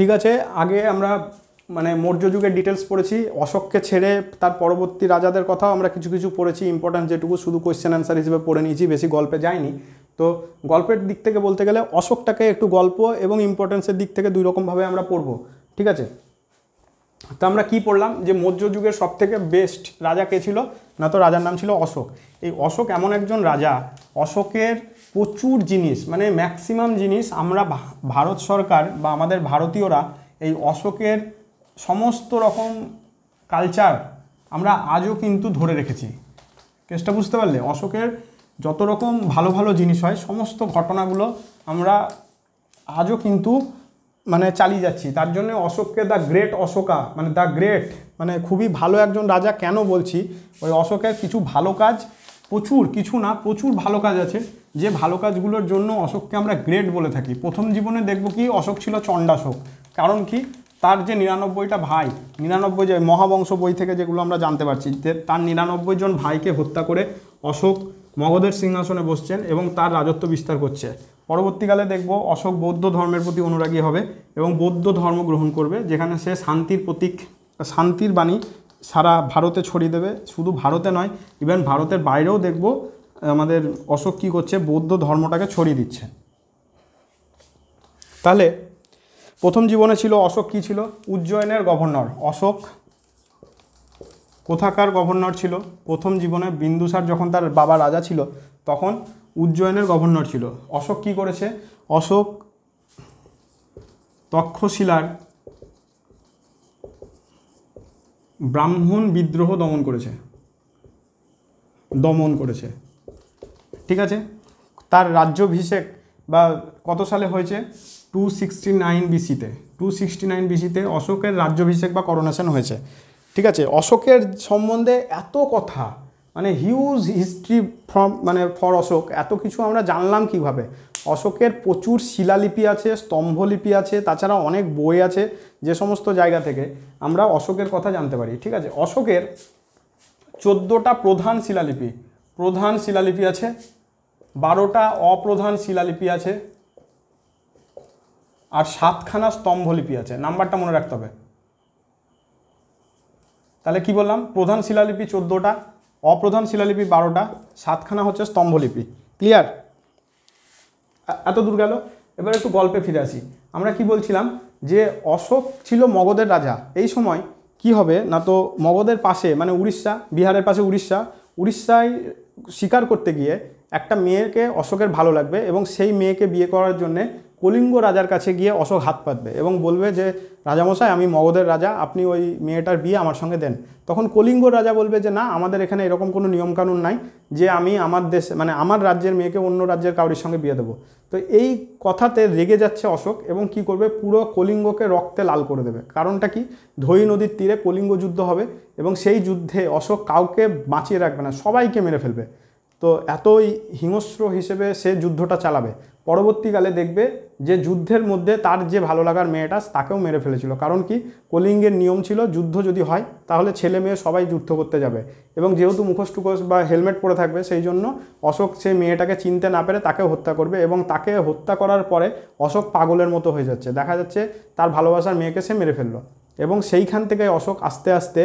ঠিক আছে আগে আমরা মানে মৌর্য যুগের ডিটেলস পড়েছি অশোককে ছেড়ে তার পরবর্তী রাজাদের কথাও আমরা কিছু কিছু পড়েছি ইম্পর্ট্যান্স যেটুকু শুধু কোয়েশ্চেন অ্যান্সার হিসেবে পড়ে নিয়েছি বেশি গল্পে যায়নি তো গল্পের দিক থেকে বলতে গেলে অশোকটাকে একটু গল্প এবং ইম্পর্টেন্সের দিক থেকে দুই রকমভাবে আমরা পড়ব ঠিক আছে তো আমরা কি পড়লাম যে মৌর্য যুগের থেকে বেস্ট রাজা কে ছিল না তো রাজার নাম ছিল অশোক এই অশোক এমন একজন রাজা অশোকের প্রচুর জিনিস মানে ম্যাক্সিমাম জিনিস আমরা ভারত সরকার বা আমাদের ভারতীয়রা এই অশোকের সমস্ত রকম কালচার আমরা আজও কিন্তু ধরে রেখেছি কেসটা বুঝতে পারলে অশোকের যত রকম ভালো ভালো জিনিস হয় সমস্ত ঘটনাগুলো আমরা আজও কিন্তু মানে চালিয়ে যাচ্ছি তার জন্য অশোককে দ্য গ্রেট অশোকা মানে দ্য গ্রেট মানে খুবই ভালো একজন রাজা কেন বলছি ওই অশোকের কিছু ভালো কাজ প্রচুর কিছু না প্রচুর ভালো কাজ আছে যে ভালো কাজগুলোর জন্য অশোককে আমরা গ্রেট বলে থাকি প্রথম জীবনে দেখব কি অশোক ছিল চণ্ডাশোক কারণ কি তার যে নিরানব্বইটা ভাই নিরানব্বই যে মহাবংশ বই থেকে যেগুলো আমরা জানতে পারছি যে তার নিরানব্বই জন ভাইকে হত্যা করে অশোক মগধের সিংহাসনে বসছেন এবং তার রাজত্ব বিস্তার করছে পরবর্তীকালে দেখব অশোক বৌদ্ধ ধর্মের প্রতি অনুরাগী হবে এবং বৌদ্ধ ধর্ম গ্রহণ করবে যেখানে সে শান্তির প্রতীক শান্তির বাণী সারা ভারতে ছড়িয়ে দেবে শুধু ভারতে নয় ইভেন ভারতের বাইরেও দেখব আমাদের অশোক কী করছে বৌদ্ধ ধর্মটাকে ছড়িয়ে দিচ্ছে তাহলে প্রথম জীবনে ছিল অশোক কী ছিল উজ্জয়নের গভর্নর অশোক কোথাকার গভর্নর ছিল প্রথম জীবনে বিন্দুসার যখন তার বাবা রাজা ছিল তখন উজ্জয়নের গভর্নর ছিল অশোক কি করেছে অশোক তক্ষশিলার ব্রাহ্মণ বিদ্রোহ দমন করেছে দমন করেছে ঠিক আছে তার রাজ্যভিষেক বা কত সালে হয়েছে টু সিক্সটি নাইন বিসিতে টু সিক্সটি নাইন বিসিতে অশোকের রাজ্যভিষেক বা করোনেশন হয়েছে ঠিক আছে অশোকের সম্বন্ধে এত কথা মানে হিউজ হিস্ট্রি ফ্রম মানে ফর অশোক এত কিছু আমরা জানলাম কিভাবে অশোকের প্রচুর শিলালিপি আছে স্তম্ভলিপি আছে তাছাড়া অনেক বই আছে যে সমস্ত জায়গা থেকে আমরা অশোকের কথা জানতে পারি ঠিক আছে অশোকের চোদ্দোটা প্রধান শিলালিপি প্রধান শিলালিপি আছে বারোটা অপ্রধান শিলালিপি আছে আর সাতখানা স্তম্ভলিপি আছে নাম্বারটা মনে রাখতে হবে তাহলে কি বললাম প্রধান শিলালিপি চোদ্দোটা অপ্রধান শিলালিপি বারোটা সাতখানা হচ্ছে স্তম্ভলিপি ক্লিয়ার এত দূর গেল এবার একটু গল্পে ফিরে আসি আমরা কি বলছিলাম যে অশোক ছিল মগধের রাজা এই সময় কি হবে না তো মগধের পাশে মানে উড়িষ্যা বিহারের পাশে উড়িষ্যা উড়িষ্যায় শিকার করতে গিয়ে একটা মেয়েকে অশোকের ভালো লাগবে এবং সেই মেয়েকে বিয়ে করার জন্যে কলিঙ্গ রাজার কাছে গিয়ে অশোক হাত পাতবে এবং বলবে যে রাজামশাই আমি মগধের রাজা আপনি ওই মেয়েটার বিয়ে আমার সঙ্গে দেন তখন কলিঙ্গ রাজা বলবে যে না আমাদের এখানে এরকম কোনো নিয়মকানুন নাই যে আমি আমার দেশে মানে আমার রাজ্যের মেয়েকে অন্য রাজ্যের কাউরির সঙ্গে বিয়ে দেবো তো এই কথাতে রেগে যাচ্ছে অশোক এবং কি করবে পুরো কলিঙ্গকে রক্তে লাল করে দেবে কারণটা কি ধই নদীর তীরে কলিঙ্গ যুদ্ধ হবে এবং সেই যুদ্ধে অশোক কাউকে বাঁচিয়ে রাখবে না সবাইকে মেরে ফেলবে তো এতই হিংস্র হিসেবে সে যুদ্ধটা চালাবে পরবর্তীকালে দেখবে যে যুদ্ধের মধ্যে তার যে ভালো লাগার মেয়েটা তাকেও মেরে ফেলেছিল কারণ কি কলিঙ্গের নিয়ম ছিল যুদ্ধ যদি হয় তাহলে ছেলে মেয়ে সবাই যুদ্ধ করতে যাবে এবং যেহেতু মুখোশ টুকোশ বা হেলমেট পরে থাকবে সেই জন্য অশোক সে মেয়েটাকে চিনতে না পেরে তাকে হত্যা করবে এবং তাকে হত্যা করার পরে অশোক পাগলের মতো হয়ে যাচ্ছে দেখা যাচ্ছে তার ভালোবাসার মেয়েকে সে মেরে ফেললো এবং সেইখান থেকে অশোক আস্তে আস্তে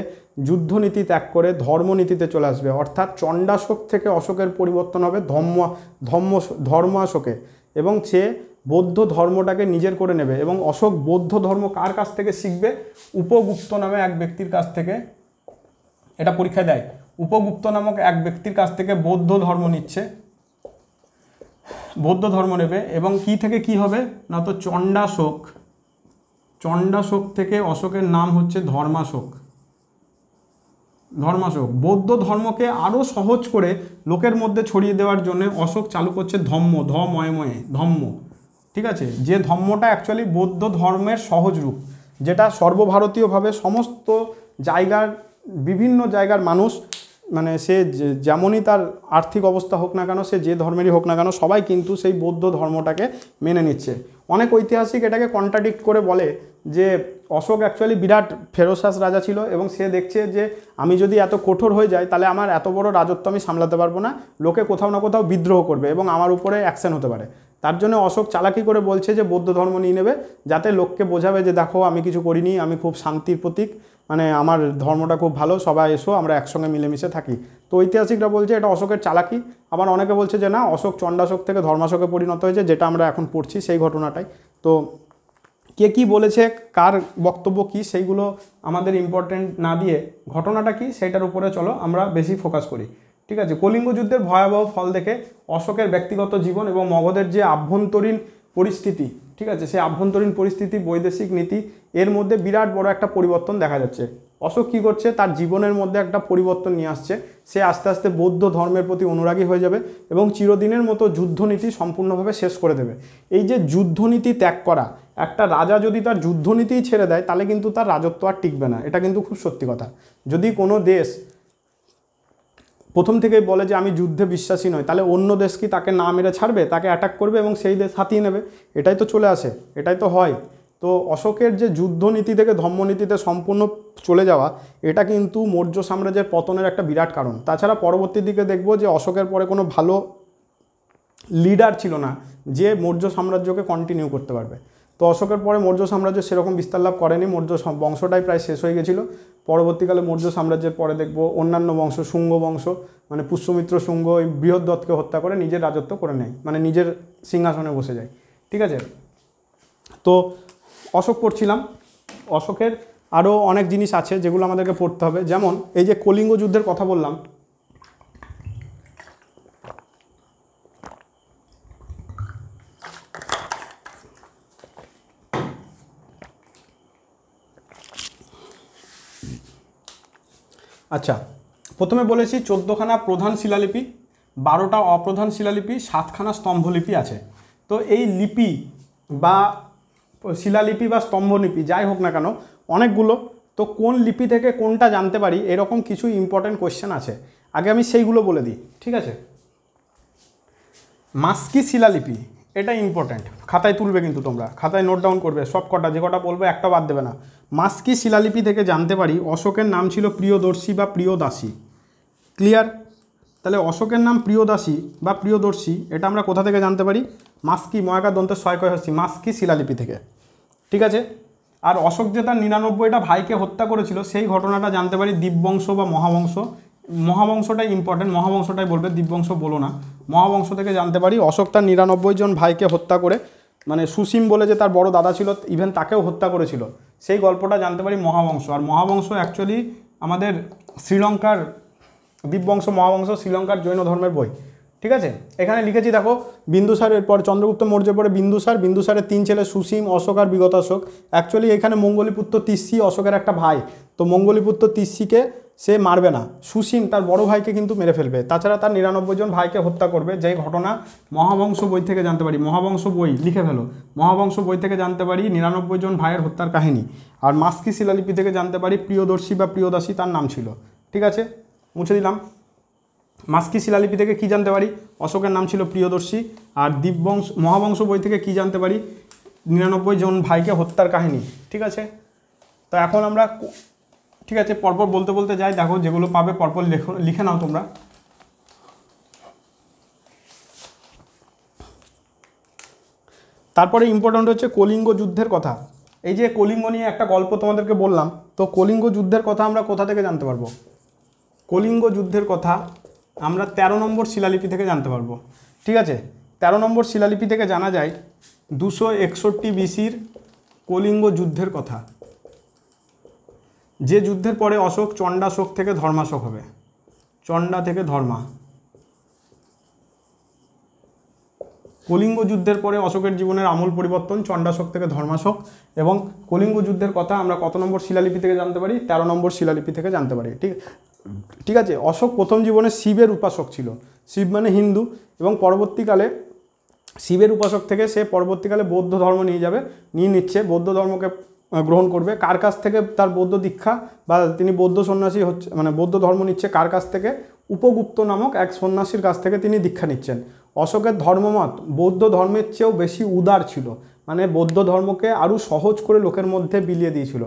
যুদ্ধনীতি ত্যাগ করে ধর্মনীতিতে চলে আসবে অর্থাৎ চণ্ডাশোক থেকে অশোকের পরিবর্তন হবে ধর্ম ধর্ম ধর্মাশোকে এবং সে বৌদ্ধ ধর্মটাকে নিজের করে নেবে এবং অশোক বৌদ্ধ ধর্ম কার কাছ থেকে শিখবে উপগুপ্ত নামে এক ব্যক্তির কাছ থেকে এটা পরীক্ষায় দেয় উপগুপ্ত নামক এক ব্যক্তির কাছ থেকে বৌদ্ধ ধর্ম নিচ্ছে বৌদ্ধ ধর্ম নেবে এবং কি থেকে কি হবে না তো চণ্ডাশোক চণ্ডাশোক থেকে অশোকের নাম হচ্ছে ধর্মাশোক ধর্মাশোক বৌদ্ধ ধর্মকে আরও সহজ করে লোকের মধ্যে ছড়িয়ে দেওয়ার জন্য অশোক চালু করছে ধম্ম ধময়ময়ে ধম্ম ঠিক আছে যে ধম্মটা অ্যাকচুয়ালি বৌদ্ধ ধর্মের সহজ রূপ যেটা সর্বভারতীয়ভাবে সমস্ত জায়গার বিভিন্ন জায়গার মানুষ মানে সে যেমনই তার আর্থিক অবস্থা হোক না কেন সে যে ধর্মেরই হোক না কেন সবাই কিন্তু সেই বৌদ্ধ ধর্মটাকে মেনে নিচ্ছে অনেক ঐতিহাসিক এটাকে কন্ট্রাডিক্ট করে বলে যে অশোক অ্যাকচুয়ালি বিরাট ফেরোসাস রাজা ছিল এবং সে দেখছে যে আমি যদি এত কঠোর হয়ে যাই তাহলে আমার এত বড় রাজত্ব আমি সামলাতে পারবো না লোকে কোথাও না কোথাও বিদ্রোহ করবে এবং আমার উপরে অ্যাকশন হতে পারে তার জন্য অশোক চালাকি করে বলছে যে বৌদ্ধ ধর্ম নিয়ে নেবে যাতে লোককে বোঝাবে যে দেখো আমি কিছু করিনি আমি খুব শান্তির প্রতীক মানে আমার ধর্মটা খুব ভালো সবাই এসো আমরা একসঙ্গে মিলেমিশে থাকি তো ঐতিহাসিকরা বলছে এটা অশোকের চালাকি আবার অনেকে বলছে যে না অশোক চণ্ডাশোক থেকে ধর্মাশোকে পরিণত হয়েছে যেটা আমরা এখন পড়ছি সেই ঘটনাটাই তো কে কি বলেছে কার বক্তব্য কি সেইগুলো আমাদের ইম্পর্টেন্ট না দিয়ে ঘটনাটা কি সেটার উপরে চলো আমরা বেশি ফোকাস করি ঠিক আছে কলিঙ্গ যুদ্ধের ভয়াবহ ফল দেখে অশোকের ব্যক্তিগত জীবন এবং মগধের যে আভ্যন্তরীণ পরিস্থিতি ঠিক আছে সেই আভ্যন্তরীণ পরিস্থিতি বৈদেশিক নীতি এর মধ্যে বিরাট বড় একটা পরিবর্তন দেখা যাচ্ছে অশোক কী করছে তার জীবনের মধ্যে একটা পরিবর্তন নিয়ে আসছে সে আস্তে আস্তে বৌদ্ধ ধর্মের প্রতি অনুরাগী হয়ে যাবে এবং চিরদিনের মতো যুদ্ধনীতি সম্পূর্ণভাবে শেষ করে দেবে এই যে যুদ্ধনীতি ত্যাগ করা একটা রাজা যদি তার যুদ্ধনীতিই ছেড়ে দেয় তাহলে কিন্তু তার রাজত্ব আর টিকবে না এটা কিন্তু খুব সত্যি কথা যদি কোনো দেশ প্রথম থেকেই বলে যে আমি যুদ্ধে বিশ্বাসী নয় তাহলে অন্য দেশ কি তাকে না মেরে ছাড়বে তাকে অ্যাটাক করবে এবং সেই দেশ হাতিয়ে নেবে এটাই তো চলে আসে এটাই তো হয় তো অশোকের যে যুদ্ধনীতি থেকে ধর্মনীতিতে সম্পূর্ণ চলে যাওয়া এটা কিন্তু মৌর্য সাম্রাজ্যের পতনের একটা বিরাট কারণ তাছাড়া পরবর্তী দিকে দেখব যে অশোকের পরে কোনো ভালো লিডার ছিল না যে মৌর্য সাম্রাজ্যকে কন্টিনিউ করতে পারবে তো অশোকের পরে মৌর্য সাম্রাজ্য সেরকম বিস্তার লাভ করেনি মৌর্য বংশটাই প্রায় শেষ হয়ে গেছিলো পরবর্তীকালে মৌর্য সাম্রাজ্যের পরে দেখব অন্যান্য বংশ শুঙ্গ বংশ মানে পুষ্যমিত্র শুঙ্গ এই বৃহদ্দত্তকে হত্যা করে নিজের রাজত্ব করে নেয় মানে নিজের সিংহাসনে বসে যায় ঠিক আছে তো অশোক পড়ছিলাম অশোকের আরও অনেক জিনিস আছে যেগুলো আমাদেরকে পড়তে হবে যেমন এই যে কলিঙ্গ যুদ্ধের কথা বললাম আচ্ছা প্রথমে বলেছি চোদ্দোখানা প্রধান শিলালিপি বারোটা অপ্রধান শিলালিপি সাতখানা স্তম্ভলিপি আছে তো এই লিপি বা শিলালিপি বা স্তম্ভলিপি যাই হোক না কেন অনেকগুলো তো কোন লিপি থেকে কোনটা জানতে পারি এরকম কিছু ইম্পর্ট্যান্ট কোয়েশ্চেন আছে আগে আমি সেইগুলো বলে দিই ঠিক আছে মাস্কি শিলালিপি এটা ইম্পর্ট্যান্ট খাতায় তুলবে কিন্তু তোমরা খাতায় নোট ডাউন করবে সব কটা যে কটা বলবে একটা বাদ দেবে না মাস্কি শিলালিপি থেকে জানতে পারি অশোকের নাম ছিল প্রিয়দর্শী বা প্রিয়দাসী ক্লিয়ার তাহলে অশোকের নাম প্রিয়দাসী বা প্রিয়দর্শী এটা আমরা কোথা থেকে জানতে পারি মাস্কি ময়াকা দন্তের সয়কয় হস্তি মাস্কি শিলালিপি থেকে ঠিক আছে আর অশোক যে তার নিরানব্বইটা ভাইকে হত্যা করেছিল সেই ঘটনাটা জানতে পারি দিব্যবংশ বা মহাবংশ মহাবংশটাই ইম্পর্টেন্ট মহাবংশটাই বলবে দিব্যংশ বলো না মহাবংশ থেকে জানতে পারি অশোক তার নিরানব্বই জন ভাইকে হত্যা করে মানে সুসীম বলে যে তার বড় দাদা ছিল ইভেন তাকেও হত্যা করেছিল সেই গল্পটা জানতে পারি মহাবংশ আর মহাবংশ অ্যাকচুয়ালি আমাদের শ্রীলঙ্কার দিব্যংশ মহাবংশ শ্রীলঙ্কার জৈন ধর্মের বই ঠিক আছে এখানে লিখেছি দেখো বিন্দুসারের পর চন্দ্রগুপ্ত মৌর্যের পরে বিন্দুসার বিন্দুসারের তিন ছেলে সুসীম অশোক আর বিগত অশোক অ্যাকচুয়ালি এখানে মঙ্গলীপুত্র তিসি অশোকের একটা ভাই তো মঙ্গলীপুত্র তিসিকে সে মারবে না সুসীম তার বড় ভাইকে কিন্তু মেরে ফেলবে তাছাড়া তার নিরানব্বই জন ভাইকে হত্যা করবে যে ঘটনা মহাবংশ বই থেকে জানতে পারি মহাবংশ বই লিখে ফেলো মহাবংশ বই থেকে জানতে পারি নিরানব্বই জন ভাইয়ের হত্যার কাহিনী আর মাস্কি শিলালিপি থেকে জানতে পারি প্রিয়দর্শী বা প্রিয়দাসী তার নাম ছিল ঠিক আছে মুছে দিলাম মাস্কি শিলালিপি থেকে কি জানতে পারি অশোকের নাম ছিল প্রিয়দর্শী আর দীপবংশ মহাবংশ বই থেকে কি জানতে পারি নিরানব্বই জন ভাইকে হত্যার কাহিনী ঠিক আছে তো এখন আমরা ঠিক আছে পরপর বলতে বলতে যাই দেখো যেগুলো পাবে পরপর লেখো লিখে নাও তোমরা তারপরে ইম্পর্ট্যান্ট হচ্ছে কলিঙ্গ যুদ্ধের কথা এই যে কলিঙ্গ নিয়ে একটা গল্প তোমাদেরকে বললাম তো কলিঙ্গ যুদ্ধের কথা আমরা কোথা থেকে জানতে পারবো কলিঙ্গ যুদ্ধের কথা আমরা ১৩ নম্বর শিলালিপি থেকে জানতে পারবো ঠিক আছে ১৩ নম্বর শিলালিপি থেকে জানা যায় দুশো একষট্টি বিসির কলিঙ্গ যুদ্ধের কথা যে যুদ্ধের পরে অশোক চণ্ডাশোক থেকে ধর্মাশোক হবে চণ্ডা থেকে ধর্মা কলিঙ্গ যুদ্ধের পরে অশোকের জীবনের আমূল পরিবর্তন চণ্ডাশোক থেকে ধর্মাশোক এবং কলিঙ্গ যুদ্ধের কথা আমরা কত নম্বর শিলালিপি থেকে জানতে পারি ১৩ নম্বর শিলালিপি থেকে জানতে পারি ঠিক ঠিক আছে অশোক প্রথম জীবনে শিবের উপাসক ছিল শিব মানে হিন্দু এবং পরবর্তীকালে শিবের উপাসক থেকে সে পরবর্তীকালে বৌদ্ধ ধর্ম নিয়ে যাবে নিয়ে নিচ্ছে বৌদ্ধ ধর্মকে গ্রহণ করবে কার কাছ থেকে তার বৌদ্ধ দীক্ষা বা তিনি বৌদ্ধ সন্ন্যাসী হচ্ছে মানে বৌদ্ধ ধর্ম নিচ্ছে কার কাছ থেকে উপগুপ্ত নামক এক সন্ন্যাসীর কাছ থেকে তিনি দীক্ষা নিচ্ছেন অশোকের ধর্মমত বৌদ্ধ ধর্মের চেয়েও বেশি উদার ছিল মানে বৌদ্ধ ধর্মকে আরও সহজ করে লোকের মধ্যে বিলিয়ে দিয়েছিল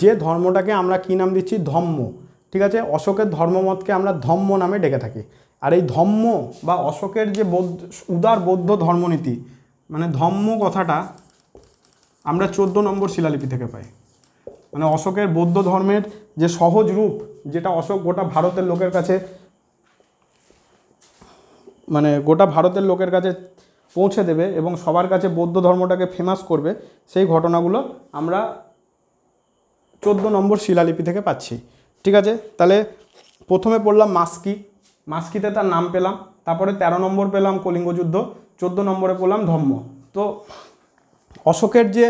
যে ধর্মটাকে আমরা কী নাম দিচ্ছি ধম্ম ঠিক আছে অশোকের ধর্মমতকে আমরা ধম্ম নামে ডেকে থাকি আর এই ধম্ম বা অশোকের যে বৌদ্ধ উদার বৌদ্ধ ধর্মনীতি মানে ধম্ম কথাটা আমরা চোদ্দ নম্বর শিলালিপি থেকে পাই মানে অশোকের বৌদ্ধ ধর্মের যে সহজ রূপ যেটা অশোক গোটা ভারতের লোকের কাছে মানে গোটা ভারতের লোকের কাছে পৌঁছে দেবে এবং সবার কাছে বৌদ্ধ ধর্মটাকে ফেমাস করবে সেই ঘটনাগুলো আমরা চোদ্দ নম্বর শিলালিপি থেকে পাচ্ছি ঠিক আছে তাহলে প্রথমে পড়লাম মাস্কি মাস্কিতে তার নাম পেলাম তারপরে ১৩ নম্বর পেলাম কলিঙ্গ যুদ্ধ চোদ্দ নম্বরে পড়লাম ধম্ম তো অশোকের যে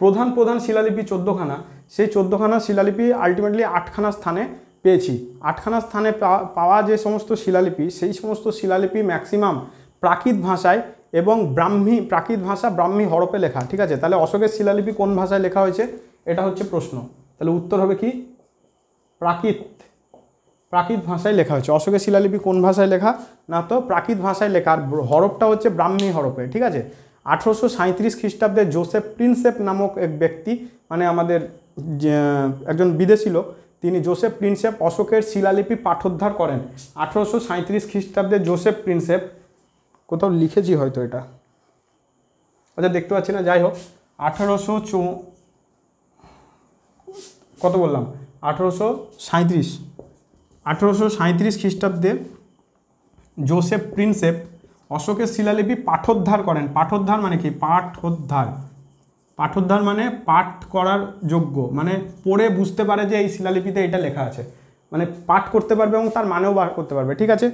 প্রধান প্রধান শিলালিপি চোদ্দোখানা সেই চোদ্দোখানা শিলালিপি আলটিমেটলি আটখানা স্থানে পেয়েছি আটখানা স্থানে পাওয়া যে সমস্ত শিলালিপি সেই সমস্ত শিলালিপি ম্যাক্সিমাম প্রাকৃত ভাষায় এবং ব্রাহ্মী প্রাকৃত ভাষা ব্রাহ্মী হরপে লেখা ঠিক আছে তাহলে অশোকের শিলালিপি কোন ভাষায় লেখা হয়েছে এটা হচ্ছে প্রশ্ন তাহলে উত্তর হবে কি প্রাকৃত প্রাকৃত ভাষায় লেখা হয়েছে অশোকের শিলালিপি কোন ভাষায় লেখা না তো প্রাকৃত ভাষায় লেখা আর হরপটা হচ্ছে ব্রাহ্মী হরপে ঠিক আছে আঠেরোশো সাঁত্রিশ খ্রিস্টাব্দে জোসেফ প্রিন্সেপ নামক এক ব্যক্তি মানে আমাদের একজন বিদেশি লোক তিনি জোসেফ প্রিন্সেপ অশোকের শিলালিপি পাঠোদ্ধার করেন আঠেরোশো সাঁত্রিশ খ্রিস্টাব্দে জোসেফ প্রিন্সেপ কোথাও লিখেছি হয়তো এটা আচ্ছা দেখতে পাচ্ছি না যাই হোক আঠেরোশো চৌ কত বললাম আঠেরোশো সাঁত্রিশ আঠেরোশো সাঁত্রিশ খ্রিস্টাব্দে জোসেফ প্রিন্সেপ অশোকের শিলালিপি পাঠোদ্ধার করেন পাঠোদ্ধার মানে কি পাঠোদ্ধার পাঠোদ্ধার মানে পাঠ করার যোগ্য মানে পড়ে বুঝতে পারে যে এই শিলালিপিতে এটা লেখা আছে মানে পাঠ করতে পারবে এবং তার মানেও বার করতে পারবে ঠিক আছে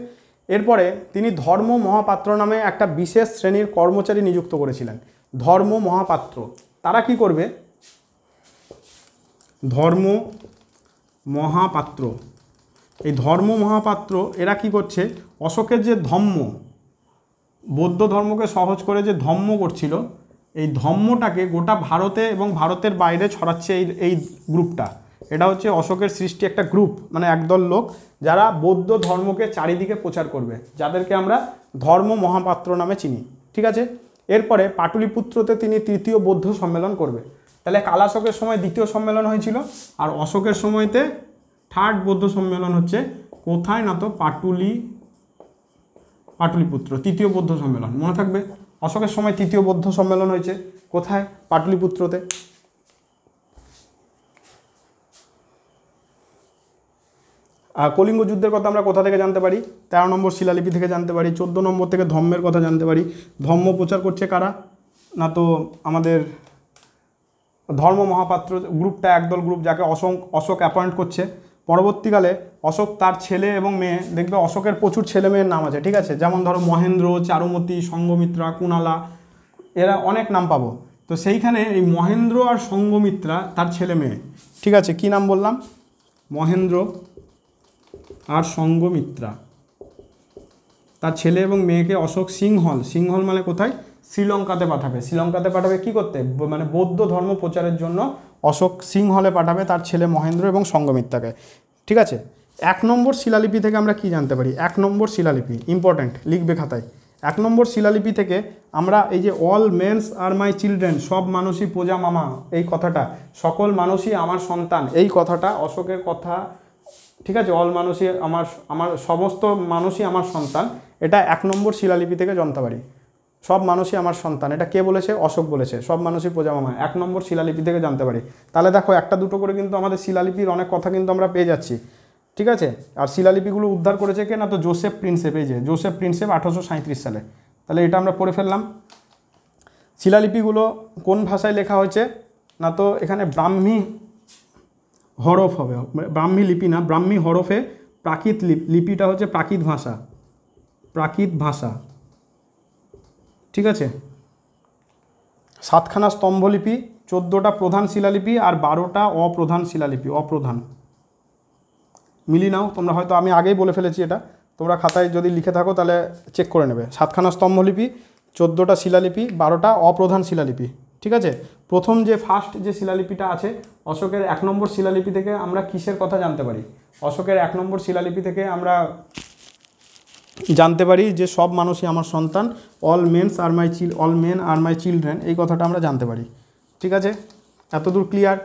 এরপরে তিনি ধর্ম মহাপাত্র নামে একটা বিশেষ শ্রেণীর কর্মচারী নিযুক্ত করেছিলেন ধর্ম মহাপাত্র তারা কি করবে ধর্ম মহাপাত্র এই ধর্ম মহাপাত্র এরা কি করছে অশোকের যে ধম্ম বৌদ্ধ ধর্মকে সহজ করে যে ধর্ম করছিল এই ধর্মটাকে গোটা ভারতে এবং ভারতের বাইরে ছড়াচ্ছে এই এই গ্রুপটা এটা হচ্ছে অশোকের সৃষ্টি একটা গ্রুপ মানে একদল লোক যারা বৌদ্ধ ধর্মকে চারিদিকে প্রচার করবে যাদেরকে আমরা ধর্ম মহাপাত্র নামে চিনি ঠিক আছে এরপরে পাটুলিপুত্রতে তিনি তৃতীয় বৌদ্ধ সম্মেলন করবে তাহলে কালাশোকের সময় দ্বিতীয় সম্মেলন হয়েছিল আর অশোকের সময়তে থার্ড বৌদ্ধ সম্মেলন হচ্ছে কোথায় না তো পাটুলি পাটলিপুত্র তৃতীয় বৌদ্ধ সম্মেলন মনে থাকবে অশোকের সময় তৃতীয় বৌদ্ধ সম্মেলন হয়েছে কোথায় পাটলিপুত্রতে কলিঙ্গ যুদ্ধের কথা আমরা কোথা থেকে জানতে পারি তেরো নম্বর শিলালিপি থেকে জানতে পারি চোদ্দো নম্বর থেকে ধর্মের কথা জানতে পারি ধর্ম প্রচার করছে কারা না তো আমাদের ধর্ম মহাপাত্র গ্রুপটা একদল গ্রুপ যাকে অশোক অশোক অ্যাপয়েন্ট করছে পরবর্তীকালে অশোক তার ছেলে এবং মেয়ে দেখবে অশোকের প্রচুর ছেলে মেয়ের নাম আছে ঠিক আছে যেমন ধরো মহেন্দ্র চারুমতি সঙ্গমিত্রা কুণালা এরা অনেক নাম পাবো তো সেইখানে এই মহেন্দ্র আর সঙ্গমিত্রা তার ছেলে মেয়ে ঠিক আছে কি নাম বললাম মহেন্দ্র আর সঙ্গমিত্রা তার ছেলে এবং মেয়েকে অশোক সিংহল সিংহল মানে কোথায় শ্রীলঙ্কাতে পাঠাবে শ্রীলঙ্কাতে পাঠাবে কি করতে মানে বৌদ্ধ ধর্ম প্রচারের জন্য অশোক সিং হলে পাঠাবে তার ছেলে মহেন্দ্র এবং সঙ্গমিত্রাকে ঠিক আছে এক নম্বর শিলালিপি থেকে আমরা কি জানতে পারি এক নম্বর শিলালিপি ইম্পর্ট্যান্ট লিখবে খাতায় এক নম্বর শিলালিপি থেকে আমরা এই যে all mens are my children সব মানুষই পূজা মামা এই কথাটা সকল মানুষই আমার সন্তান এই কথাটা অশোকের কথা ঠিক আছে অল মানুষই আমার আমার সমস্ত মানুষই আমার সন্তান এটা এক নম্বর শিলালিপি থেকে জানতে পারি সব মানুষই আমার সন্তান এটা কে বলেছে অশোক বলেছে সব মানুষই প্রজামামা এক নম্বর শিলালিপি থেকে জানতে পারি তাহলে দেখো একটা দুটো করে কিন্তু আমাদের শিলালিপির অনেক কথা কিন্তু আমরা পেয়ে যাচ্ছি ঠিক আছে আর শিলালিপিগুলো উদ্ধার করেছে কে না তো জোসেফ প্রিন্সেপ এই যে জোসেফ প্রিন্সেপ আঠারোশো সালে তাহলে এটা আমরা পড়ে ফেললাম শিলালিপিগুলো কোন ভাষায় লেখা হয়েছে না তো এখানে ব্রাহ্মী হরফ হবে ব্রাহ্মী লিপি না ব্রাহ্মী হরফে প্রাকৃত লিপিটা হচ্ছে প্রাকৃত ভাষা প্রাকৃত ভাষা ঠিক আছে সাতখানা স্তম্ভলিপি চোদ্দোটা প্রধান শিলালিপি আর বারোটা অপ্রধান শিলালিপি অপ্রধান মিলি নাও তোমরা হয়তো আমি আগেই বলে ফেলেছি এটা তোমরা খাতায় যদি লিখে থাকো তাহলে চেক করে নেবে সাতখানা স্তম্ভলিপি চোদ্দোটা শিলালিপি বারোটা অপ্রধান শিলালিপি ঠিক আছে প্রথম যে ফার্স্ট যে শিলালিপিটা আছে অশোকের এক নম্বর শিলালিপি থেকে আমরা কিসের কথা জানতে পারি অশোকের এক নম্বর শিলালিপি থেকে আমরা জানতে পারি যে সব মানুষই আমার সন্তান all mens are my chill all men are my children এই কথাটা আমরা জানতে পারি ঠিক আছে এতদূর ক্লিয়ার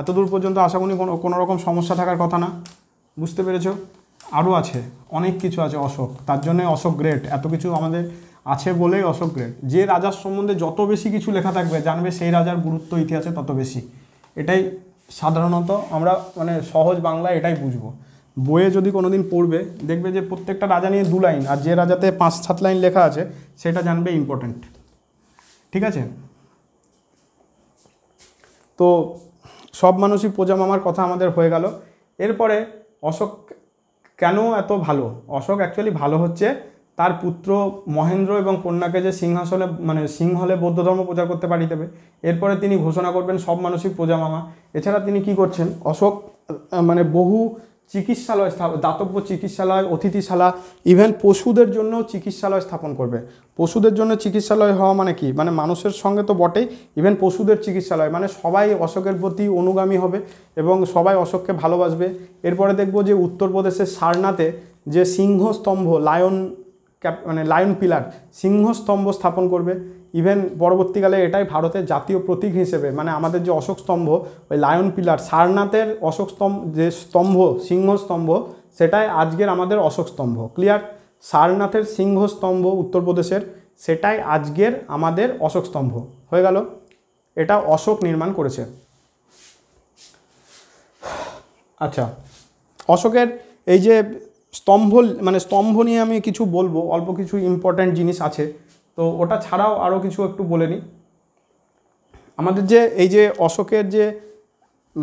এতদূর পর্যন্ত আশা করি কোনো কোনো রকম সমস্যা থাকার কথা না বুঝতে পেরেছ আরও আছে অনেক কিছু আছে অশোক তার জন্য অশোক গ্রেট এত কিছু আমাদের আছে বলেই অশোক গ্রেট যে রাজার সম্বন্ধে যত বেশি কিছু লেখা থাকবে জানবে সেই রাজার গুরুত্ব ইতিহাসে তত বেশি এটাই সাধারণত আমরা মানে সহজ বাংলায় এটাই বুঝবো বইয়ে যদি কোনো দিন পড়বে দেখবে যে প্রত্যেকটা রাজা নিয়ে দু লাইন আর যে রাজাতে পাঁচ সাত লাইন লেখা আছে সেটা জানবে ইম্পর্ট্যান্ট ঠিক আছে তো সব মানুষই প্রজা মামার কথা আমাদের হয়ে গেল এরপরে অশোক কেন এত ভালো অশোক অ্যাকচুয়ালি ভালো হচ্ছে তার পুত্র মহেন্দ্র এবং কন্যাকে যে সিংহাসনে মানে সিংহলে বৌদ্ধ ধর্ম প্রচার করতে পারি দেবে এরপরে তিনি ঘোষণা করবেন সব মানুষই প্রজা মামা এছাড়া তিনি কি করছেন অশোক মানে বহু চিকিৎসালয় দাতব্য চিকিৎসালয় অতিথিশালা ইভেন পশুদের জন্য চিকিৎসালয় স্থাপন করবে পশুদের জন্য চিকিৎসালয় হওয়া মানে কি মানে মানুষের সঙ্গে তো বটেই ইভেন পশুদের চিকিৎসালয় মানে সবাই অশোকের প্রতি অনুগামী হবে এবং সবাই অশোককে ভালোবাসবে এরপরে দেখব যে উত্তরপ্রদেশের সারনাতে যে সিংহ স্তম্ভ লায়ন মানে লায়ন পিলার সিংহস্তম্ভ স্থাপন করবে ইভেন পরবর্তীকালে এটাই ভারতের জাতীয় প্রতীক হিসেবে মানে আমাদের যে অশোক স্তম্ভ ওই লায়ন পিলার সারনাথের অশোক স্তম্ভ যে স্তম্ভ সিংহ স্তম্ভ সেটাই আজকের আমাদের অশোক স্তম্ভ ক্লিয়ার সারনাথের সিংহ স্তম্ভ উত্তরপ্রদেশের সেটাই আজকের আমাদের অশোক স্তম্ভ হয়ে গেল এটা অশোক নির্মাণ করেছে আচ্ছা অশোকের এই যে স্তম্ভ মানে স্তম্ভ নিয়ে আমি কিছু বলবো অল্প কিছু ইম্পর্ট্যান্ট জিনিস আছে তো ওটা ছাড়াও আরও কিছু একটু বলে নিই আমাদের যে এই যে অশোকের যে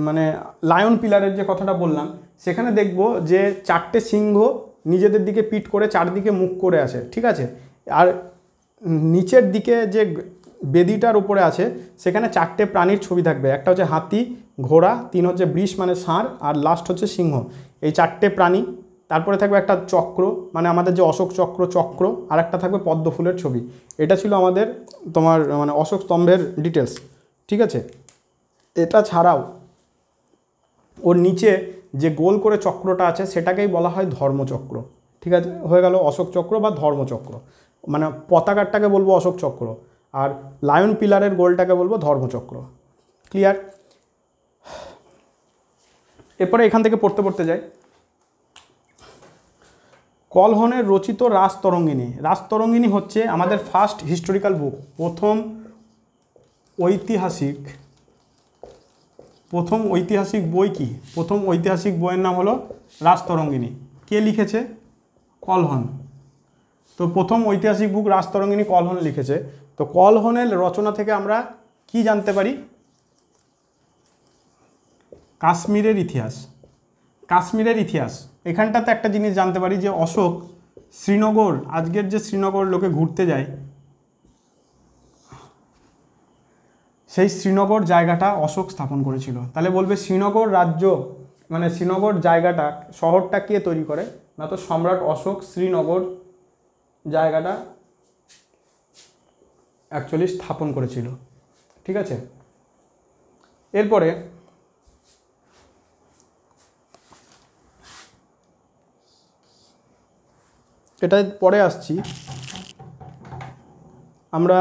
মানে লায়ন পিলারের যে কথাটা বললাম সেখানে দেখব যে চারটে সিংহ নিজেদের দিকে পিট করে চারদিকে মুখ করে আছে ঠিক আছে আর নিচের দিকে যে বেদিটার উপরে আছে সেখানে চারটে প্রাণীর ছবি থাকবে একটা হচ্ছে হাতি ঘোড়া তিন হচ্ছে বৃষ মানে ষাঁড় আর লাস্ট হচ্ছে সিংহ এই চারটে প্রাণী তারপরে থাকবে একটা চক্র মানে আমাদের যে অশোক চক্র চক্র আর একটা থাকবে পদ্ম ফুলের ছবি এটা ছিল আমাদের তোমার মানে অশোক স্তম্ভের ডিটেলস ঠিক আছে এটা ছাড়াও ওর নিচে যে গোল করে চক্রটা আছে সেটাকেই বলা হয় ধর্মচক্র ঠিক আছে হয়ে গেল অশোক চক্র বা ধর্মচক্র মানে পতাকারটাকে বলবো অশোক চক্র আর লায়ন পিলারের গোলটাকে বলবো ধর্মচক্র ক্লিয়ার এরপরে এখান থেকে পড়তে পড়তে যাই কলহনের রচিত রাজতরঙ্গিনী রাজতরঙ্গিনী হচ্ছে আমাদের ফার্স্ট হিস্টোরিক্যাল বুক প্রথম ঐতিহাসিক প্রথম ঐতিহাসিক বই কি প্রথম ঐতিহাসিক বইয়ের নাম হলো রাজতরঙ্গিনী কে লিখেছে কলহন তো প্রথম ঐতিহাসিক বুক রাজতরঙ্গিনী কলহন লিখেছে তো কলহনের রচনা থেকে আমরা কি জানতে পারি কাশ্মীরের ইতিহাস কাশ্মীরের ইতিহাস এখানটাতে একটা জিনিস জানতে পারি যে অশোক শ্রীনগর আজকের যে শ্রীনগর লোকে ঘুরতে যায় সেই শ্রীনগর জায়গাটা অশোক স্থাপন করেছিল তাহলে বলবে শ্রীনগর রাজ্য মানে শ্রীনগর জায়গাটা শহরটা কে তৈরি করে না তো সম্রাট অশোক শ্রীনগর জায়গাটা অ্যাকচুয়ালি স্থাপন করেছিল ঠিক আছে এরপরে সেটাই পরে আসছি আমরা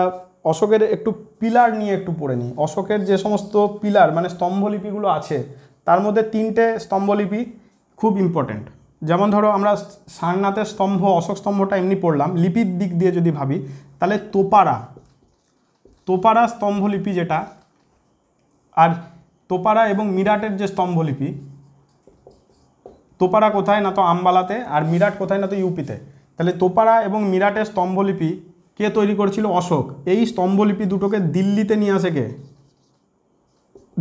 অশোকের একটু পিলার নিয়ে একটু পড়ে নিই অশোকের যে সমস্ত পিলার মানে স্তম্ভলিপিগুলো আছে তার মধ্যে তিনটে স্তম্ভলিপি খুব ইম্পর্ট্যান্ট যেমন ধরো আমরা সারনাথের স্তম্ভ অশোক স্তম্ভটা এমনি পড়লাম লিপির দিক দিয়ে যদি ভাবি তাহলে তোপারা তোপারা স্তম্ভলিপি যেটা আর তোপারা এবং মিরাটের যে স্তম্ভলিপি তোপারা কোথায় না তো আম্বালাতে আর মিরাট কোথায় না তো ইউপিতে তাহলে তোপাড়া এবং মিরাটের স্তম্ভলিপি কে তৈরি করেছিল অশোক এই স্তম্ভলিপি দুটোকে দিল্লিতে নিয়ে আসে কে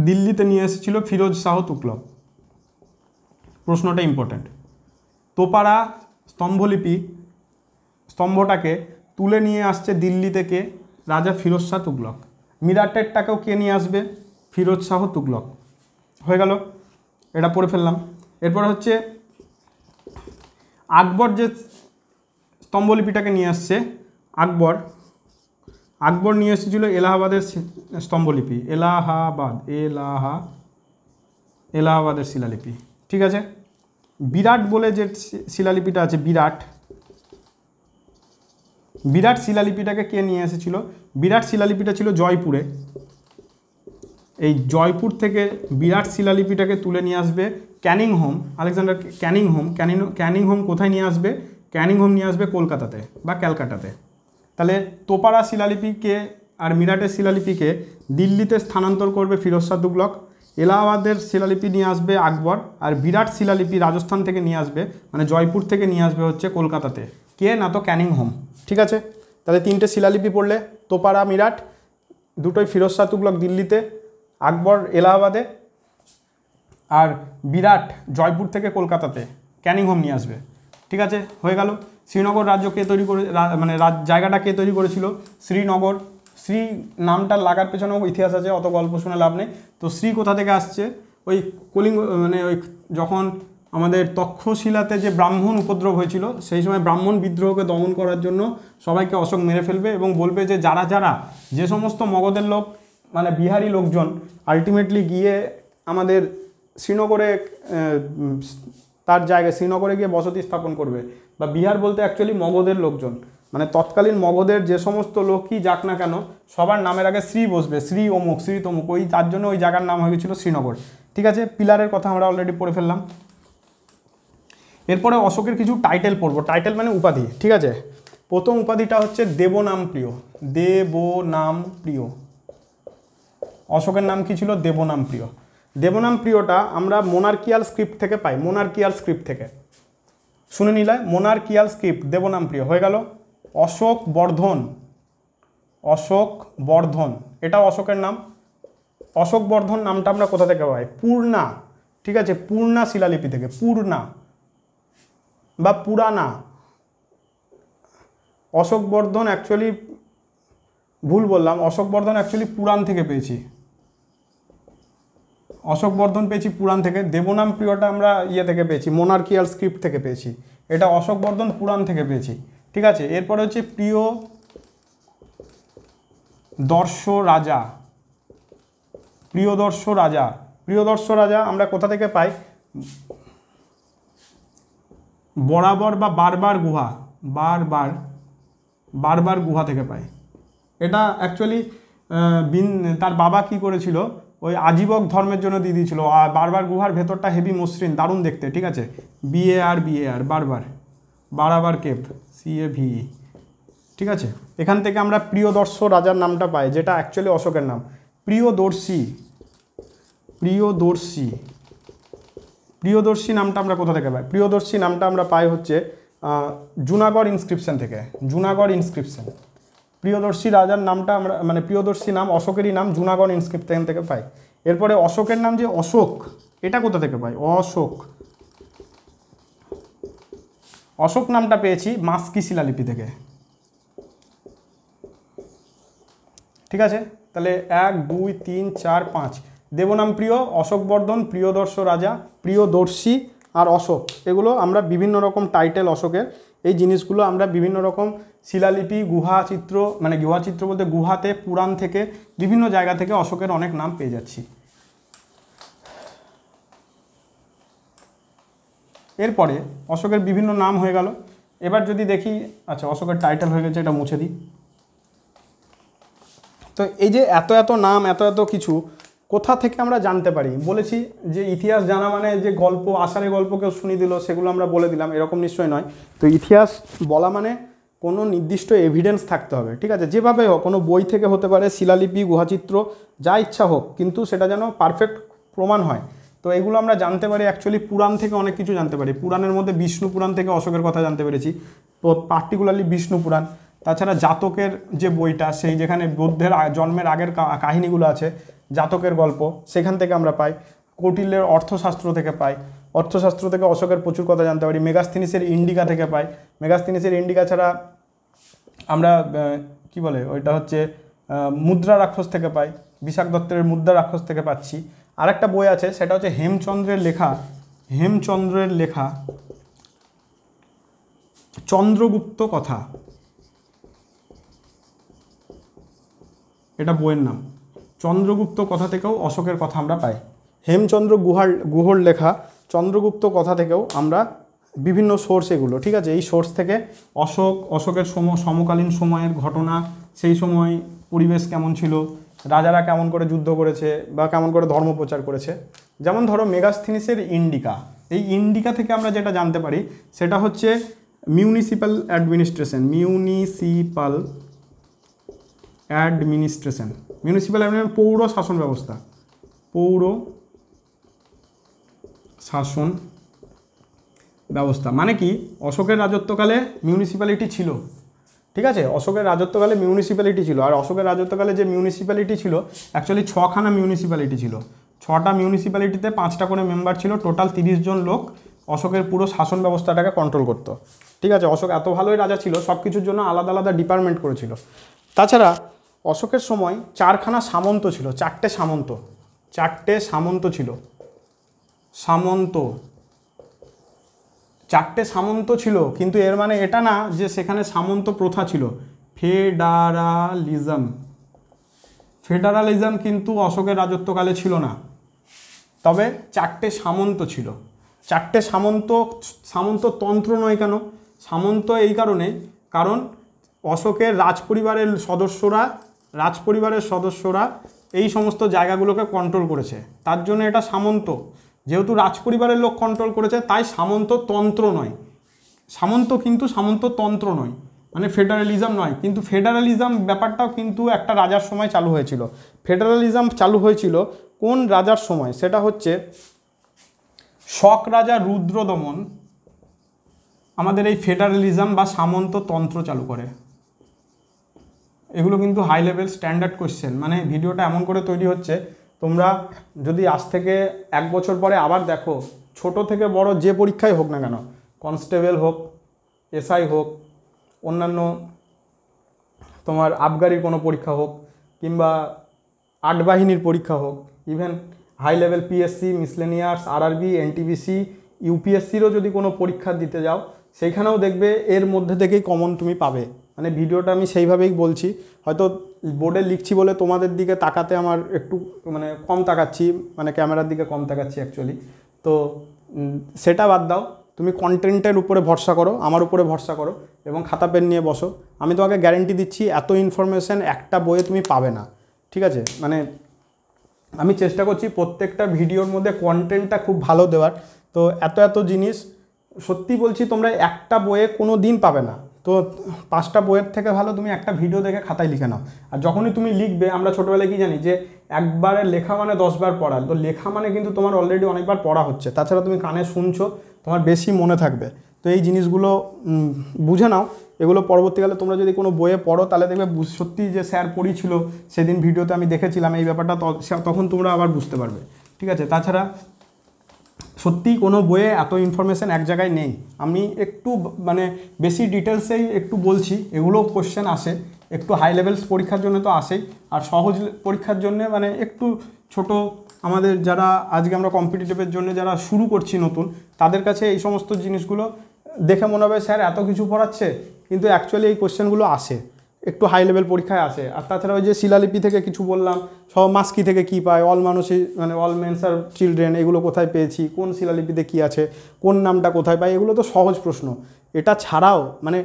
দিল্লিতে নিয়ে এসেছিল ফিরোজ শাহ তুকলক প্রশ্নটা ইম্পর্ট্যান্ট তোপাড়া স্তম্ভলিপি স্তম্ভটাকে তুলে নিয়ে আসছে দিল্লি থেকে রাজা ফিরোজ শাহ তুগলক মিরাটেরটাকেও কে নিয়ে আসবে ফিরোজ শাহ তুগলক হয়ে গেল এটা পড়ে ফেললাম এরপর হচ্ছে আকবর যে স্তম্ভলিপিটাকে নিয়ে আসছে আকবর আকবর নিয়ে এসেছিল এলাহাবাদের স্তম্ভলিপি এলাহাবাদ এলাহা এলাহাবাদের শিলালিপি ঠিক আছে বিরাট বলে যে শিলালিপিটা আছে বিরাট বিরাট শিলালিপিটাকে কে নিয়ে এসেছিল বিরাট শিলালিপিটা ছিল জয়পুরে এই জয়পুর থেকে বিরাট শিলালিপিটাকে তুলে নিয়ে আসবে Canning Home Alexander Canning Home Canning Home কোথায় নিয়ে আসবে ক্যানিং হোম নিয়ে আসবে কলকাতাতে বা ক্যালকাটাতে তাহলে তোপাড়া শিলালিপিকে আর মিরাটের শিলালিপিকে দিল্লিতে স্থানান্তর করবে ফিরোজ শাহ তুগলক এলাহাবাদের শিলালিপি নিয়ে আসবে আকবর আর বিরাট শিলালিপি রাজস্থান থেকে নিয়ে আসবে মানে জয়পুর থেকে নিয়ে আসবে হচ্ছে কলকাতাতে কে না তো ক্যানিং হোম ঠিক আছে তাহলে তিনটে শিলালিপি পড়লে তোপাড়া মিরাট দুটোই ফিরোজ শাহ তুগলক দিল্লিতে আকবর এলাহাবাদে আর বিরাট জয়পুর থেকে কলকাতাতে ক্যানিং হোম নিয়ে আসবে ঠিক আছে হয়ে গেল শ্রীনগর রাজ্য কে তৈরি করে মানে জায়গাটা কে তৈরি করেছিল শ্রীনগর শ্রী নামটা লাগার পেছনেও ইতিহাস আছে অত গল্প শুনে লাভ নেই তো শ্রী কোথা থেকে আসছে ওই কলিঙ্গ মানে ওই যখন আমাদের তক্ষশিলাতে যে ব্রাহ্মণ উপদ্রব হয়েছিল সেই সময় ব্রাহ্মণ বিদ্রোহকে দমন করার জন্য সবাইকে অশোক মেরে ফেলবে এবং বলবে যে যারা যারা যে সমস্ত মগধের লোক মানে বিহারি লোকজন আলটিমেটলি গিয়ে আমাদের শ্রীনগরে তার জায়গায় শ্রীনগরে গিয়ে বসতি স্থাপন করবে বা বিহার বলতে অ্যাকচুয়ালি মগধের লোকজন মানে তৎকালীন মগধের যে সমস্ত লোকই যাক না কেন সবার নামের আগে শ্রী বসবে শ্রী অমুক শ্রী তমুক ওই তার জন্য ওই জায়গার নাম হয়ে গেছিলো শ্রীনগর ঠিক আছে পিলারের কথা আমরা অলরেডি পড়ে ফেললাম এরপরে অশোকের কিছু টাইটেল পড়বো টাইটেল মানে উপাধি ঠিক আছে প্রথম উপাধিটা হচ্ছে দেবনাম প্রিয় দেবনাম প্রিয় অশোকের নাম কি ছিল দেবনাম প্রিয় দেবনাম প্রিয়টা আমরা মোনার্কিয়াল স্ক্রিপ্ট থেকে পাই মোনার্কিয়াল স্ক্রিপ্ট থেকে শুনে নিলে মোনার্কিয়াল স্ক্রিপ্ট দেবনাম প্রিয় হয়ে গেল অশোক বর্ধন অশোক বর্ধন এটা অশোকের নাম অশোক বর্ধন নামটা আমরা কোথা থেকে পাই পূর্ণা ঠিক আছে পূর্ণা শিলালিপি থেকে পূর্ণা বা পুরানা অশোকবর্ধন অ্যাকচুয়ালি ভুল বললাম অশোকবর্ধন অ্যাকচুয়ালি পুরাণ থেকে পেয়েছি অশোকবর্ধন পেয়েছি পুরাণ থেকে দেবনাম প্রিয়টা আমরা ইয়ে থেকে পেয়েছি মোনার্কিয়াল স্ক্রিপ্ট থেকে পেয়েছি এটা অশোকবর্ধন পুরাণ থেকে পেয়েছি ঠিক আছে এরপরে হচ্ছে প্রিয় দর্শ রাজা প্রিয়দর্শ রাজা প্রিয়দর্শ রাজা আমরা কোথা থেকে পাই বরাবর বা বারবার গুহা বারবার বারবার গুহা থেকে পাই এটা অ্যাকচুয়ালি বিন তার বাবা কি করেছিল ওই আজীবক ধর্মের জন্য দিয়ে দিয়েছিল আর বারবার গুহার ভেতরটা হেভি মসৃণ দারুণ দেখতে ঠিক আছে বিএ আর বিএ আর বারবার বারাবার কেপ সিএ ভি e, ঠিক আছে এখান থেকে আমরা প্রিয়দর্শ রাজার নামটা পাই যেটা অ্যাকচুয়ালি অশোকের নাম প্রিয়দর্শী প্রিয়দর্শী প্রিয়দর্শী নামটা আমরা কোথা থেকে পাই প্রিয়দর্শী নামটা আমরা পাই হচ্ছে জুনাগড় ইনস্ক্রিপশন থেকে জুনাগড় ইনস্ক্রিপশন প্রিয়দর্শী রাজার নামটা আমরা মানে প্রিয়দর্শী নাম অশোকেরই নাম জুনাগড় এখান থেকে পাই এরপরে অশোকের নাম যে অশোক এটা কোথা থেকে পাই অশোক অশোক নামটা পেয়েছি মাস্কি শিলালিপি থেকে ঠিক আছে তাহলে এক দুই তিন চার পাঁচ দেবনাম প্রিয় অশোকবর্ধন প্রিয়দর্শ রাজা প্রিয়দর্শী আর অশোক এগুলো আমরা বিভিন্ন রকম টাইটেল অশোকের এই জিনিসগুলো আমরা বিভিন্ন রকম শিলালিপি গুহা চিত্র মানে গুহা চিত্র বলতে গুহাতে পুরাণ থেকে বিভিন্ন জায়গা থেকে অশোকের অনেক নাম পেয়ে যাচ্ছি এরপরে অশোকের বিভিন্ন নাম হয়ে গেল এবার যদি দেখি আচ্ছা অশোকের টাইটেল হয়ে গেছে এটা মুছে দিই তো এই যে এত এত নাম এত এত কিছু কোথা থেকে আমরা জানতে পারি বলেছি যে ইতিহাস জানা মানে যে গল্প আষাঢ়ে গল্প কেউ শুনিয়ে দিল সেগুলো আমরা বলে দিলাম এরকম নিশ্চয় নয় তো ইতিহাস বলা মানে কোনো নির্দিষ্ট এভিডেন্স থাকতে হবে ঠিক আছে যেভাবে হোক কোনো বই থেকে হতে পারে শিলালিপি গুহাচিত্র যা ইচ্ছা হোক কিন্তু সেটা যেন পারফেক্ট প্রমাণ হয় তো এগুলো আমরা জানতে পারি অ্যাকচুয়ালি পুরাণ থেকে অনেক কিছু জানতে পারি পুরাণের মধ্যে বিষ্ণু পুরাণ থেকে অশোকের কথা জানতে পেরেছি তো পার্টিকুলারলি বিষ্ণু পুরাণ তাছাড়া জাতকের যে বইটা সেই যেখানে বৌদ্ধের জন্মের আগের কাহিনীগুলো আছে জাতকের গল্প সেখান থেকে আমরা পাই কৌটিল্যের অর্থশাস্ত্র থেকে পাই অর্থশাস্ত্র থেকে অশোকের প্রচুর কথা জানতে পারি মেগাস্থিনিসের ইন্ডিকা থেকে পাই মেগাস্থিনিসের ইন্ডিকা ছাড়া আমরা কি বলে ওইটা হচ্ছে মুদ্রা রাক্ষস থেকে পাই বিশাখ দত্তের মুদ্রা রাক্ষস থেকে পাচ্ছি আরেকটা বই আছে সেটা হচ্ছে হেমচন্দ্রের লেখা হেমচন্দ্রের লেখা চন্দ্রগুপ্ত কথা এটা বইয়ের নাম চন্দ্রগুপ্ত কথা থেকেও অশোকের কথা আমরা পাই হেমচন্দ্র গুহার গুহর লেখা চন্দ্রগুপ্ত কথা থেকেও আমরা বিভিন্ন সোর্স এগুলো ঠিক আছে এই সোর্স থেকে অশোক অশোকের সম সমকালীন সময়ের ঘটনা সেই সময় পরিবেশ কেমন ছিল রাজারা কেমন করে যুদ্ধ করেছে বা কেমন করে ধর্ম প্রচার করেছে যেমন ধরো মেগাস্থিনিসের ইন্ডিকা এই ইন্ডিকা থেকে আমরা যেটা জানতে পারি সেটা হচ্ছে municipal administration municipal administration municipal পৌর শাসন ব্যবস্থা পৌর শাসন ব্যবস্থা মানে কি অশোকের রাজত্বকালে মিউনিসিপ্যালিটি ছিল ঠিক আছে অশোকের রাজত্বকালে মিউনিসিপ্যালিটি ছিল আর অশোকের রাজত্বকালে যে মিউনিসিপ্যালিটি ছিল অ্যাকচুয়ালি ছখানা মিউনিসিপ্যালিটি ছিল ছটা মিউনিসিপ্যালিটিতে পাঁচটা করে মেম্বার ছিল টোটাল তিরিশ জন লোক অশোকের পুরো শাসন ব্যবস্থাটাকে কন্ট্রোল করত ঠিক আছে অশোক এত ভালোই রাজা ছিল সব কিছুর জন্য আলাদা আলাদা ডিপার্টমেন্ট করেছিল তাছাড়া অশোকের সময় চারখানা সামন্ত ছিল চারটে সামন্ত চারটে সামন্ত ছিল সামন্ত চারটে সামন্ত ছিল কিন্তু এর মানে এটা না যে সেখানে সামন্ত প্রথা ছিল ফেডারালিজম ফেডারালিজম কিন্তু অশোকের রাজত্বকালে ছিল না তবে চারটে সামন্ত ছিল চারটে সামন্ত সামন্ত তন্ত্র নয় কেন সামন্ত এই কারণে কারণ অশোকের রাজপরিবারের সদস্যরা রাজপরিবারের সদস্যরা এই সমস্ত জায়গাগুলোকে কন্ট্রোল করেছে তার জন্য এটা সামন্ত যেহেতু রাজপরিবারের লোক কন্ট্রোল করেছে তাই সামন্ত তন্ত্র নয় সামন্ত কিন্তু সামন্ত তন্ত্র নয় মানে ফেডারেলিজম নয় কিন্তু ফেডারেলিজম ব্যাপারটাও কিন্তু একটা রাজার সময় চালু হয়েছিল ফেডারেলিজম চালু হয়েছিল কোন রাজার সময় সেটা হচ্ছে শক রাজা রুদ্রদমন আমাদের এই ফেডারেলিজম বা সামন্ত তন্ত্র চালু করে এগুলো কিন্তু হাই লেভেল স্ট্যান্ডার্ড কোয়েশ্চেন মানে ভিডিওটা এমন করে তৈরি হচ্ছে তোমরা যদি আজ থেকে এক বছর পরে আবার দেখো ছোট থেকে বড় যে পরীক্ষাই হোক না কেন কনস্টেবল হোক এসআই হোক অন্যান্য তোমার আবগারির কোনো পরীক্ষা হোক কিংবা আট বাহিনীর পরীক্ষা হোক even high level PSC miscellaneous RRB NTPC ইউপিএসসিরও যদি কোনো পরীক্ষা দিতে যাও সেইখানেও দেখবে এর মধ্যে থেকেই কমন তুমি পাবে মানে ভিডিওটা আমি সেইভাবেই বলছি হয়তো বোর্ডে লিখছি বলে তোমাদের দিকে তাকাতে আমার একটু মানে কম তাকাচ্ছি মানে ক্যামেরার দিকে কম তাকাচ্ছি অ্যাকচুয়ালি তো সেটা বাদ দাও তুমি কন্টেন্টের উপরে ভরসা করো আমার উপরে ভরসা করো এবং খাতা পেন নিয়ে বসো আমি তোমাকে গ্যারেন্টি দিচ্ছি এত ইনফরমেশান একটা বইয়ে তুমি পাবে না ঠিক আছে মানে আমি চেষ্টা করছি প্রত্যেকটা ভিডিওর মধ্যে কন্টেন্টটা খুব ভালো দেওয়ার তো এত এত জিনিস সত্যি বলছি তোমরা একটা বইয়ে কোনো দিন পাবে না তো পাঁচটা বইয়ের থেকে ভালো তুমি একটা ভিডিও দেখে খাতায় লিখে নাও আর যখনই তুমি লিখবে আমরা ছোটোবেলায় কী জানি যে একবারে লেখা মানে দশবার পড়া তো লেখা মানে কিন্তু তোমার অলরেডি অনেকবার পড়া হচ্ছে তাছাড়া তুমি কানে শুনছো তোমার বেশি মনে থাকবে তো এই জিনিসগুলো বুঝে নাও এগুলো পরবর্তীকালে তোমরা যদি কোনো বইয়ে পড়ো তাহলে দেখবে সত্যি যে স্যার পড়িয়েছিল সেদিন ভিডিওতে আমি দেখেছিলাম এই ব্যাপারটা তখন তোমরা আবার বুঝতে পারবে ঠিক আছে তাছাড়া সত্যিই কোনো বইয়ে এত ইনফরমেশান এক জায়গায় নেই আমি একটু মানে বেশি ডিটেলসেই একটু বলছি এগুলো কোশ্চেন আসে একটু হাই লেভেলস পরীক্ষার জন্য তো আসেই আর সহজ পরীক্ষার জন্য মানে একটু ছোট আমাদের যারা আজকে আমরা কম্পিটিটিভের জন্য যারা শুরু করছি নতুন তাদের কাছে এই সমস্ত জিনিসগুলো দেখে মনে হবে স্যার এত কিছু পড়াচ্ছে কিন্তু অ্যাকচুয়ালি এই কোশ্চেনগুলো আসে একটু হাই লেভেল পরীক্ষায় আসে আর তাছাড়া ওই যে শিলালিপি থেকে কিছু বললাম সব মাস্কি থেকে কি পায় অল মানুষই মানে অল মেনস আর চিলড্রেন এগুলো কোথায় পেয়েছি কোন শিলালিপিতে কি আছে কোন নামটা কোথায় পায় এগুলো তো সহজ প্রশ্ন এটা ছাড়াও মানে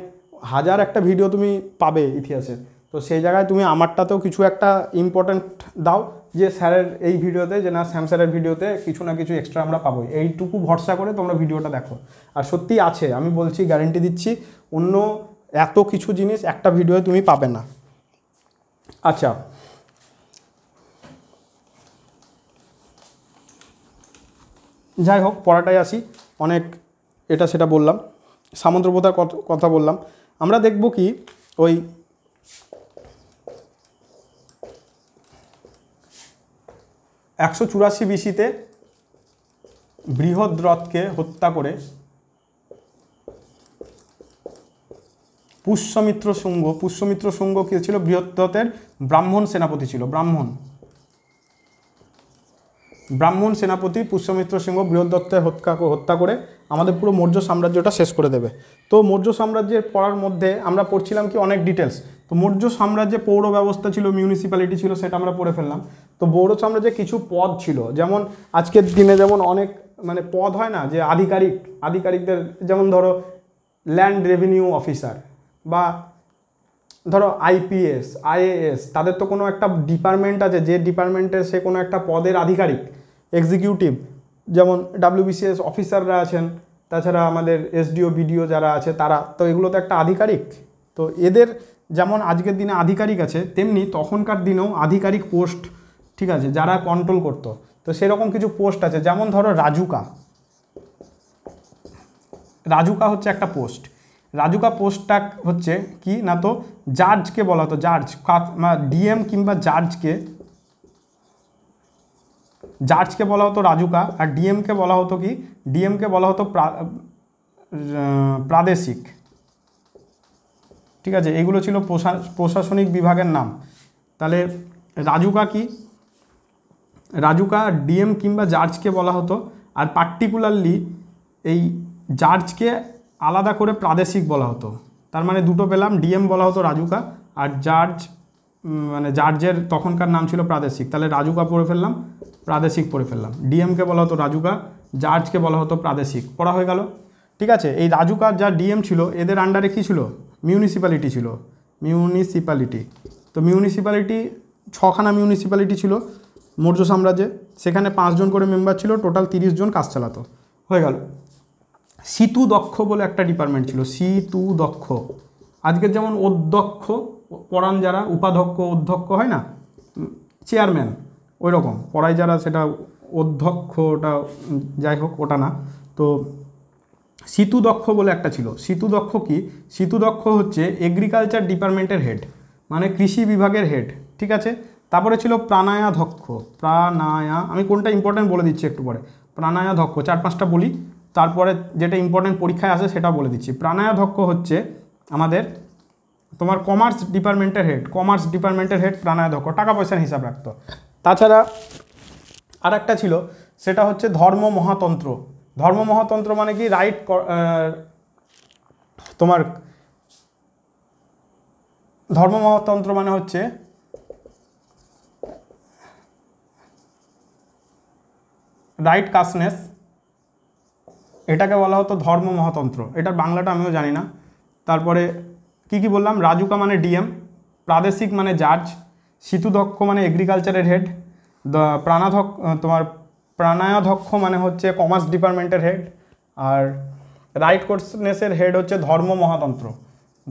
হাজার একটা ভিডিও তুমি পাবে ইতিহাসে তো সেই জায়গায় তুমি আমারটাতেও কিছু একটা ইম্পর্ট্যান্ট দাও যে স্যারের এই ভিডিওতে যে না স্যাম স্যারের ভিডিওতে কিছু না কিছু এক্সট্রা আমরা পাবো এইটুকু ভরসা করে তোমরা ভিডিওটা দেখো আর সত্যি আছে আমি বলছি গ্যারেন্টি দিচ্ছি অন্য এত কিছু জিনিস একটা ভিডিওয়ে তুমি পাবে না আচ্ছা যাই হোক পড়াটাই আসি অনেক এটা সেটা বললাম সামুদ্রপোতার কথা বললাম আমরা দেখব কি ওই একশো চুরাশি বিসিতে বৃহদ্রথকে হত্যা করে পুষ্যমিত্র শুঙ্গ পুষ্যমিত্র শুঙ্গ কে ছিল বৃহত্তের ব্রাহ্মণ সেনাপতি ছিল ব্রাহ্মণ ব্রাহ্মণ সেনাপতি পুষ্যমিত্র সিংহ বৃহদত্তের হত্যা হত্যা করে আমাদের পুরো মৌর্য সাম্রাজ্যটা শেষ করে দেবে তো মৌর্য সাম্রাজ্যের পড়ার মধ্যে আমরা পড়ছিলাম কি অনেক ডিটেলস তো মৌর্য সাম্রাজ্যে পৌর ব্যবস্থা ছিল মিউনিসিপ্যালিটি ছিল সেটা আমরা পড়ে ফেললাম তো বৌর সাম্রাজ্যে কিছু পদ ছিল যেমন আজকের দিনে যেমন অনেক মানে পদ হয় না যে আধিকারিক আধিকারিকদের যেমন ধরো ল্যান্ড রেভিনিউ অফিসার বা ধরো আইপিএস আইএএস তাদের তো কোনো একটা ডিপার্টমেন্ট আছে যে ডিপার্টমেন্টে সে কোনো একটা পদের আধিকারিক এক্সিকিউটিভ যেমন ডাব্লিউবিসিএস অফিসাররা আছেন তাছাড়া আমাদের এসডিও বিডিও যারা আছে তারা তো এগুলো তো একটা আধিকারিক তো এদের যেমন আজকের দিনে আধিকারিক আছে তেমনি তখনকার দিনেও আধিকারিক পোস্ট ঠিক আছে যারা কন্ট্রোল করত তো সেরকম কিছু পোস্ট আছে যেমন ধরো রাজুকা রাজুকা হচ্ছে একটা পোস্ট রাজুকা পোস্টটা হচ্ছে কি না তো জার্জকে বলা হতো জার্জ মানে ডিএম কিংবা জার্জকে জার্জকে বলা হতো রাজুকা আর ডিএমকে বলা হতো কি ডিএমকে বলা হতো প্রাদেশিক ঠিক আছে এগুলো ছিল প্রশাসনিক বিভাগের নাম তাহলে রাজুকা কি রাজুকা ডিএম কিংবা জার্জকে বলা হতো আর পার্টিকুলারলি এই জার্জকে আলাদা করে প্রাদেশিক বলা হতো তার মানে দুটো পেলাম ডিএম বলা হতো রাজুকা আর জার্জ মানে জার্জের তখনকার নাম ছিল প্রাদেশিক তাহলে রাজুকা পড়ে ফেললাম প্রাদেশিক পড়ে ফেললাম ডিএমকে বলা হতো রাজুকা জার্জকে বলা হতো প্রাদেশিক পড়া হয়ে গেল ঠিক আছে এই রাজুকা যা ডিএম ছিল এদের আন্ডারে কী ছিল মিউনিসিপ্যালিটি ছিল মিউনিসিপ্যালিটি তো মিউনিসিপ্যালিটি ছখানা মিউনিসিপ্যালিটি ছিল মৌর্য সাম্রাজ্যে সেখানে পাঁচজন করে মেম্বার ছিল টোটাল তিরিশ জন কাজ চালাতো হয়ে গেল সিতু দক্ষ বলে একটা ডিপার্টমেন্ট ছিল সিতু দক্ষ আজকের যেমন অধ্যক্ষ পড়ান যারা উপাধ্যক্ষ অধ্যক্ষ হয় না চেয়ারম্যান ওই রকম পড়ায় যারা সেটা অধ্যক্ষ ওটা যাই হোক ওটা না তো সিতু দক্ষ বলে একটা ছিল সিতু দক্ষ কি সিতু দক্ষ হচ্ছে এগ্রিকালচার ডিপার্টমেন্টের হেড মানে কৃষি বিভাগের হেড ঠিক আছে তারপরে ছিল প্রাণায়াধক্ষ প্রাণায়া আমি কোনটা ইম্পর্ট্যান্ট বলে দিচ্ছি একটু পরে প্রাণায়াধক্ষ চার পাঁচটা বলি তারপরে যেটা ইম্পর্টেন্ট পরীক্ষায় আসে সেটা বলে দিচ্ছি প্রাণায়াধ্যক্ষ হচ্ছে আমাদের তোমার কমার্স ডিপার্টমেন্টের হেড কমার্স ডিপার্টমেন্টের হেড প্রাণায়াধ্যক্ষ টাকা পয়সার হিসাব রাখত তাছাড়া আর একটা ছিল সেটা হচ্ছে ধর্ম মহাতন্ত্র ধর্ম মহাতন্ত্র মানে কি রাইট তোমার ধর্ম মহাতন্ত্র মানে হচ্ছে রাইট কাসনেস এটাকে বলা হতো ধর্ম মহাতন্ত্র এটার বাংলাটা আমিও জানি না তারপরে কি কি বললাম রাজুকা মানে ডিএম প্রাদেশিক মানে জাজ সিতুদক্ষ মানে এগ্রিকালচারের হেড প্রাণাধক তোমার প্রাণায়ধক্ষ মানে হচ্ছে কমার্স ডিপার্টমেন্টের হেড আর রাইট কোর্সনেসের হেড হচ্ছে ধর্ম মহাতন্ত্র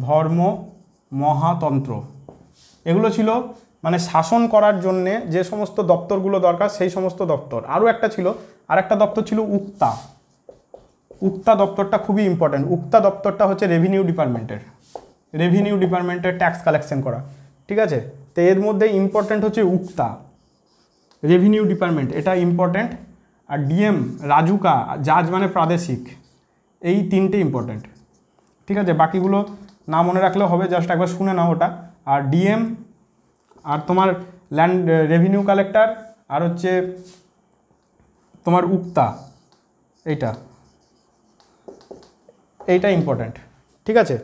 ধর্ম মহাতন্ত্র এগুলো ছিল মানে শাসন করার জন্যে যে সমস্ত দপ্তরগুলো দরকার সেই সমস্ত দপ্তর আরও একটা ছিল আর একটা দপ্তর ছিল উক্তা উক্তা দপ্তরটা খুবই ইম্পর্ট্যান্ট উক্তা দপ্তরটা হচ্ছে রেভিনিউ ডিপার্টমেন্টের রেভিনিউ ডিপার্টমেন্টের ট্যাক্স কালেকশন করা ঠিক আছে তো এর মধ্যে ইম্পর্ট্যান্ট হচ্ছে উক্তা রেভিনিউ ডিপার্টমেন্ট এটা ইম্পর্ট্যান্ট আর ডিএম রাজুকা জাজ মানে প্রাদেশিক এই তিনটে ইম্পর্ট্যান্ট ঠিক আছে বাকিগুলো না মনে রাখলেও হবে জাস্ট একবার শুনে নাও ওটা আর ডিএম আর তোমার ল্যান্ড রেভিনিউ কালেক্টর আর হচ্ছে তোমার উক্তা এইটা এইটা ইম্পর্ট্যান্ট ঠিক আছে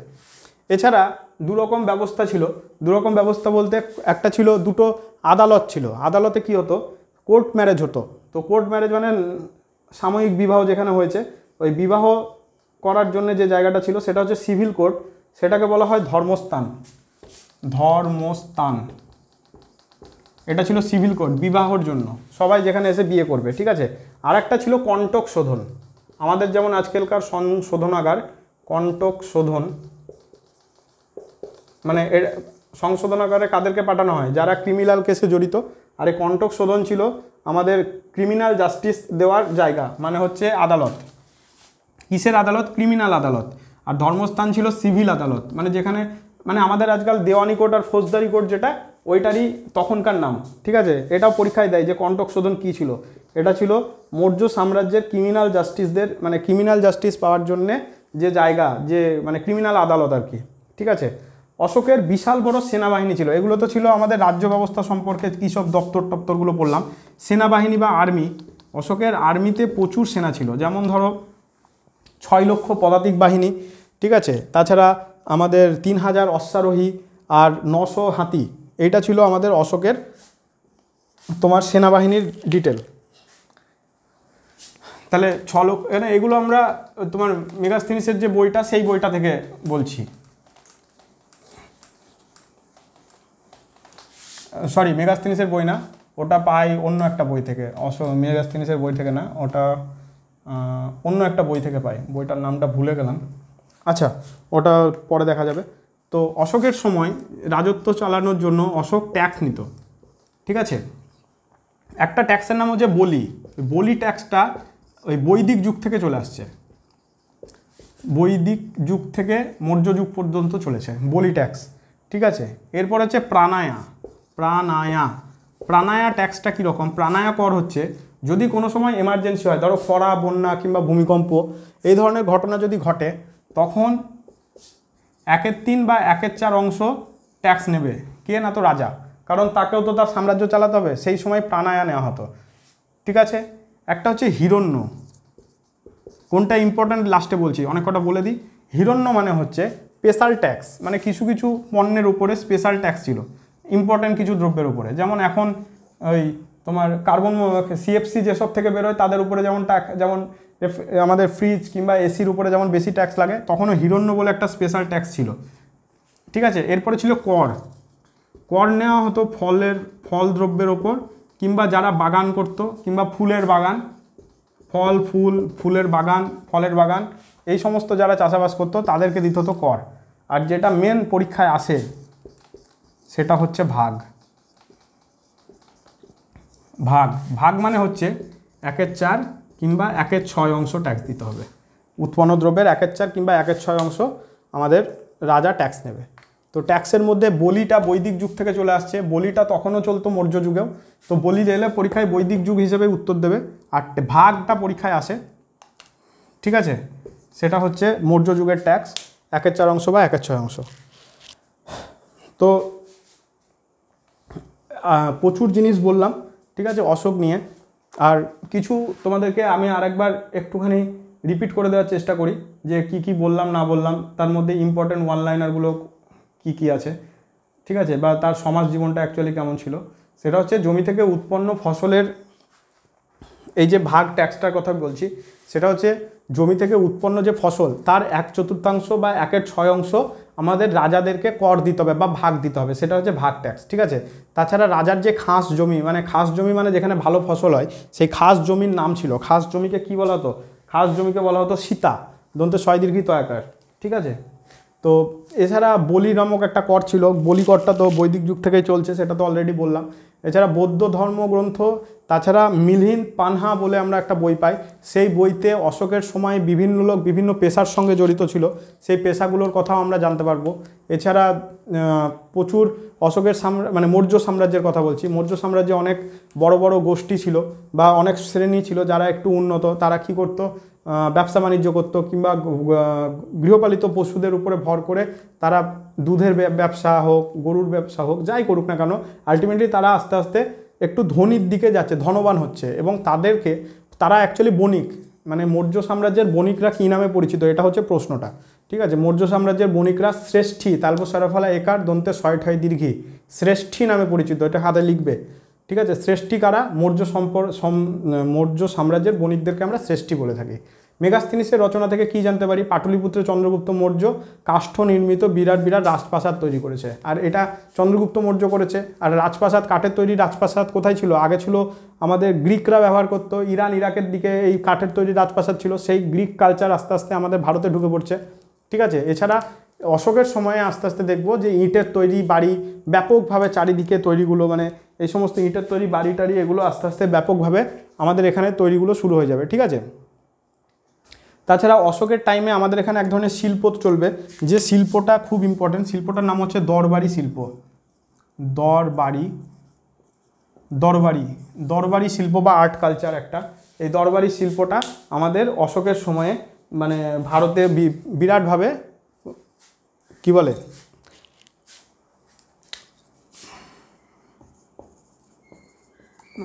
এছাড়া দুরকম ব্যবস্থা ছিল দুরকম ব্যবস্থা বলতে একটা ছিল দুটো আদালত ছিল আদালতে কি হতো কোর্ট ম্যারেজ হতো তো কোর্ট ম্যারেজ মানে সাময়িক বিবাহ যেখানে হয়েছে ওই বিবাহ করার জন্য যে জায়গাটা ছিল সেটা হচ্ছে সিভিল কোর্ট সেটাকে বলা হয় ধর্মস্থান ধর্মস্থান এটা ছিল সিভিল কোর্ট বিবাহর জন্য সবাই যেখানে এসে বিয়ে করবে ঠিক আছে আর একটা ছিল কণ্টক শোধন আমাদের যেমন আজকালকার সংশোধনাগার কন্টক শোধন মানে এর সংশোধনাগারে কাদেরকে পাঠানো হয় যারা ক্রিমিনাল কেসে জড়িত আর এই কন্টক শোধন ছিল আমাদের ক্রিমিনাল জাস্টিস দেওয়ার জায়গা মানে হচ্ছে আদালত কিসের আদালত ক্রিমিনাল আদালত আর ধর্মস্থান ছিল সিভিল আদালত মানে যেখানে মানে আমাদের আজকাল দেওয়ানি কোর্ট আর ফৌজদারি কোর্ট যেটা ওইটারই তখনকার নাম ঠিক আছে এটাও পরীক্ষায় দেয় যে কণ্টক শোধন কী ছিল এটা ছিল মৌর্য সাম্রাজ্যের ক্রিমিনাল জাস্টিসদের মানে ক্রিমিনাল জাস্টিস পাওয়ার জন্যে যে জায়গা যে মানে ক্রিমিনাল আদালত আর কি ঠিক আছে অশোকের বিশাল বড় সেনাবাহিনী ছিল এগুলো তো ছিল আমাদের রাজ্য ব্যবস্থা সম্পর্কে কী সব দপ্তর টপ্তরগুলো পড়লাম সেনাবাহিনী বা আর্মি অশোকের আর্মিতে প্রচুর সেনা ছিল যেমন ধরো ছয় লক্ষ পদাতিক বাহিনী ঠিক আছে তাছাড়া আমাদের তিন হাজার অশ্বারোহী আর নশো হাতি এইটা ছিল আমাদের অশোকের তোমার সেনাবাহিনীর ডিটেল তাহলে ছ লোক এগুলো আমরা তোমার মেগাস্থিনিসের যে বইটা সেই বইটা থেকে বলছি সরি মেগাস্থিনিসের বই না ওটা পাই অন্য একটা বই থেকে অশ মেগাস্থিনিসের বই থেকে না ওটা অন্য একটা বই থেকে পাই বইটার নামটা ভুলে গেলাম আচ্ছা ওটা পরে দেখা যাবে তো অশোকের সময় রাজত্ব চালানোর জন্য অশোক ট্যাক্স নিত ঠিক আছে একটা ট্যাক্সের নাম হচ্ছে বলি বলি ট্যাক্সটা ওই বৈদিক যুগ থেকে চলে আসছে বৈদিক যুগ থেকে মৌর্য যুগ পর্যন্ত চলেছে বলি ট্যাক্স ঠিক আছে এরপর হচ্ছে প্রাণায়া প্রাণায়া প্রাণায়া ট্যাক্সটা কীরকম প্রাণায়া কর হচ্ছে যদি কোনো সময় এমার্জেন্সি হয় ধরো খরা বন্যা কিংবা ভূমিকম্প এই ধরনের ঘটনা যদি ঘটে তখন একের তিন বা একের চার অংশ ট্যাক্স নেবে কে না তো রাজা কারণ তাকেও তো তার সাম্রাজ্য চালাতে হবে সেই সময় প্রাণায়া নেওয়া হতো ঠিক আছে একটা হচ্ছে হিরণ্য কোনটা ইম্পর্ট্যান্ট লাস্টে বলছি অনেক কটা বলে দিই হিরণ্য মানে হচ্ছে স্পেশাল ট্যাক্স মানে কিছু কিছু পণ্যের উপরে স্পেশাল ট্যাক্স ছিল ইম্পর্ট্যান্ট কিছু দ্রব্যের উপরে যেমন এখন ওই তোমার কার্বন সিএফসি যেসব থেকে বেরোয় তাদের উপরে যেমন ট্যাক্স যেমন আমাদের ফ্রিজ কিংবা এসির উপরে যেমন বেশি ট্যাক্স লাগে তখনও হিরণ্য বলে একটা স্পেশাল ট্যাক্স ছিল ঠিক আছে এরপরে ছিল কর কর নেওয়া হতো ফলের ফল দ্রব্যের ওপর কিংবা যারা বাগান করত কিংবা ফুলের বাগান ফল ফুল ফুলের বাগান ফলের বাগান এই সমস্ত যারা চাষাবাস করতো তাদেরকে দিত হতো কর আর যেটা মেন পরীক্ষায় আসে সেটা হচ্ছে ভাগ ভাগ ভাগ মানে হচ্ছে একের চার কিংবা একের ছয় অংশ ট্যাক্স দিতে হবে উৎপন্ন দ্রব্যের একের চার কিংবা একের ছয় অংশ আমাদের রাজা ট্যাক্স নেবে তো ট্যাক্সের মধ্যে বলিটা বৈদিক যুগ থেকে চলে আসছে বলিটা তখনও চলতো মৌর্য যুগেও তো বলি এলে পরীক্ষায় বৈদিক যুগ হিসেবে উত্তর দেবে আর ভাগটা পরীক্ষায় আসে ঠিক আছে সেটা হচ্ছে মৌর্য যুগের ট্যাক্স একের চার অংশ বা একের ছয় অংশ তো প্রচুর জিনিস বললাম ঠিক আছে অশোক নিয়ে আর কিছু তোমাদেরকে আমি আরেকবার একটুখানি রিপিট করে দেওয়ার চেষ্টা করি যে কি কি বললাম না বললাম তার মধ্যে ইম্পর্টেন্ট ওয়ান লাইনারগুলো কি কি আছে ঠিক আছে বা তার সমাজ জীবনটা অ্যাকচুয়ালি কেমন ছিল সেটা হচ্ছে জমি থেকে উৎপন্ন ফসলের এই যে ভাগ ট্যাক্সটার কথা বলছি সেটা হচ্ছে জমি থেকে উৎপন্ন যে ফসল তার এক চতুর্থাংশ বা একের ছয় অংশ আমাদের রাজাদেরকে কর দিতে হবে বা ভাগ দিতে হবে সেটা হচ্ছে ভাগ ট্যাক্স ঠিক আছে তাছাড়া রাজার যে খাস জমি মানে খাস জমি মানে যেখানে ভালো ফসল হয় সেই খাস জমির নাম ছিল খাস জমিকে কি বলা হতো খাস জমিকে বলা হতো সীতা দন্ত স্বয়দীর্ঘিত আকার ঠিক আছে তো এছাড়া বলি নামক একটা কর ছিল বলি করটা তো বৈদিক যুগ থেকেই চলছে সেটা তো অলরেডি বললাম এছাড়া বৌদ্ধ ধর্মগ্রন্থ তাছাড়া মিলহীন পানহা বলে আমরা একটা বই পাই সেই বইতে অশোকের সময় বিভিন্ন লোক বিভিন্ন পেশার সঙ্গে জড়িত ছিল সেই পেশাগুলোর কথাও আমরা জানতে পারবো এছাড়া প্রচুর অশোকের সাম্রা মানে মৌর্য সাম্রাজ্যের কথা বলছি মৌর্য সাম্রাজ্যে অনেক বড় বড় গোষ্ঠী ছিল বা অনেক শ্রেণী ছিল যারা একটু উন্নত তারা কি করতো ব্যবসা বাণিজ্য করতো কিংবা গৃহপালিত পশুদের উপরে ভর করে তারা দুধের ব্যবসা হোক গরুর ব্যবসা হোক যাই করুক না কেন আলটিমেটলি তারা আস্তে আস্তে একটু ধনির দিকে যাচ্ছে ধনবান হচ্ছে এবং তাদেরকে তারা অ্যাকচুয়ালি বণিক মানে মৌর্য সাম্রাজ্যের বণিকরা কী নামে পরিচিত এটা হচ্ছে প্রশ্নটা ঠিক আছে মৌর্য সাম্রাজ্যের বণিকরা শ্রেষ্ঠী তালব সরফলা একার দন্তে ছয় ঠয় দীর্ঘী শ্রেষ্ঠী নামে পরিচিত এটা হাতে লিখবে ঠিক আছে শ্রেষ্ঠী কারা মৌর্য সম্পর মৌর্য সাম্রাজ্যের বণিকদেরকে আমরা শ্রেষ্ঠী বলে থাকি মেগাস্থিনিসের রচনা থেকে কি জানতে পারি পাটলিপুত্র চন্দ্রগুপ্ত মৌর্য কাষ্ঠ নির্মিত বিরাট বিরাট রাজপ্রাসাদ তৈরি করেছে আর এটা চন্দ্রগুপ্ত মৌর্য করেছে আর রাজপ্রাসাদ কাঠের তৈরি রাজপ্রাসাদ কোথায় ছিল আগে ছিল আমাদের গ্রিকরা ব্যবহার করতো ইরান ইরাকের দিকে এই কাঠের তৈরি রাজপ্রাসাদ ছিল সেই গ্রিক কালচার আস্তে আস্তে আমাদের ভারতে ঢুকে পড়ছে ঠিক আছে এছাড়া অশোকের সময়ে আস্তে আস্তে দেখব যে ইঁটের তৈরি বাড়ি ব্যাপকভাবে চারিদিকে তৈরিগুলো মানে এই সমস্ত ইটের তৈরি বাড়ি টাড়ি এগুলো আস্তে আস্তে ব্যাপকভাবে আমাদের এখানে তৈরিগুলো শুরু হয়ে যাবে ঠিক আছে তাছাড়া অশোকের টাইমে আমাদের এখানে এক ধরনের শিল্প চলবে যে শিল্পটা খুব ইম্পর্টেন্ট শিল্পটার নাম হচ্ছে দরবারি শিল্প দরবারি দরবারি দরবারি শিল্প বা আর্ট কালচার একটা এই দরবারি শিল্পটা আমাদের অশোকের সময়ে মানে ভারতে বিরাটভাবে কি বলে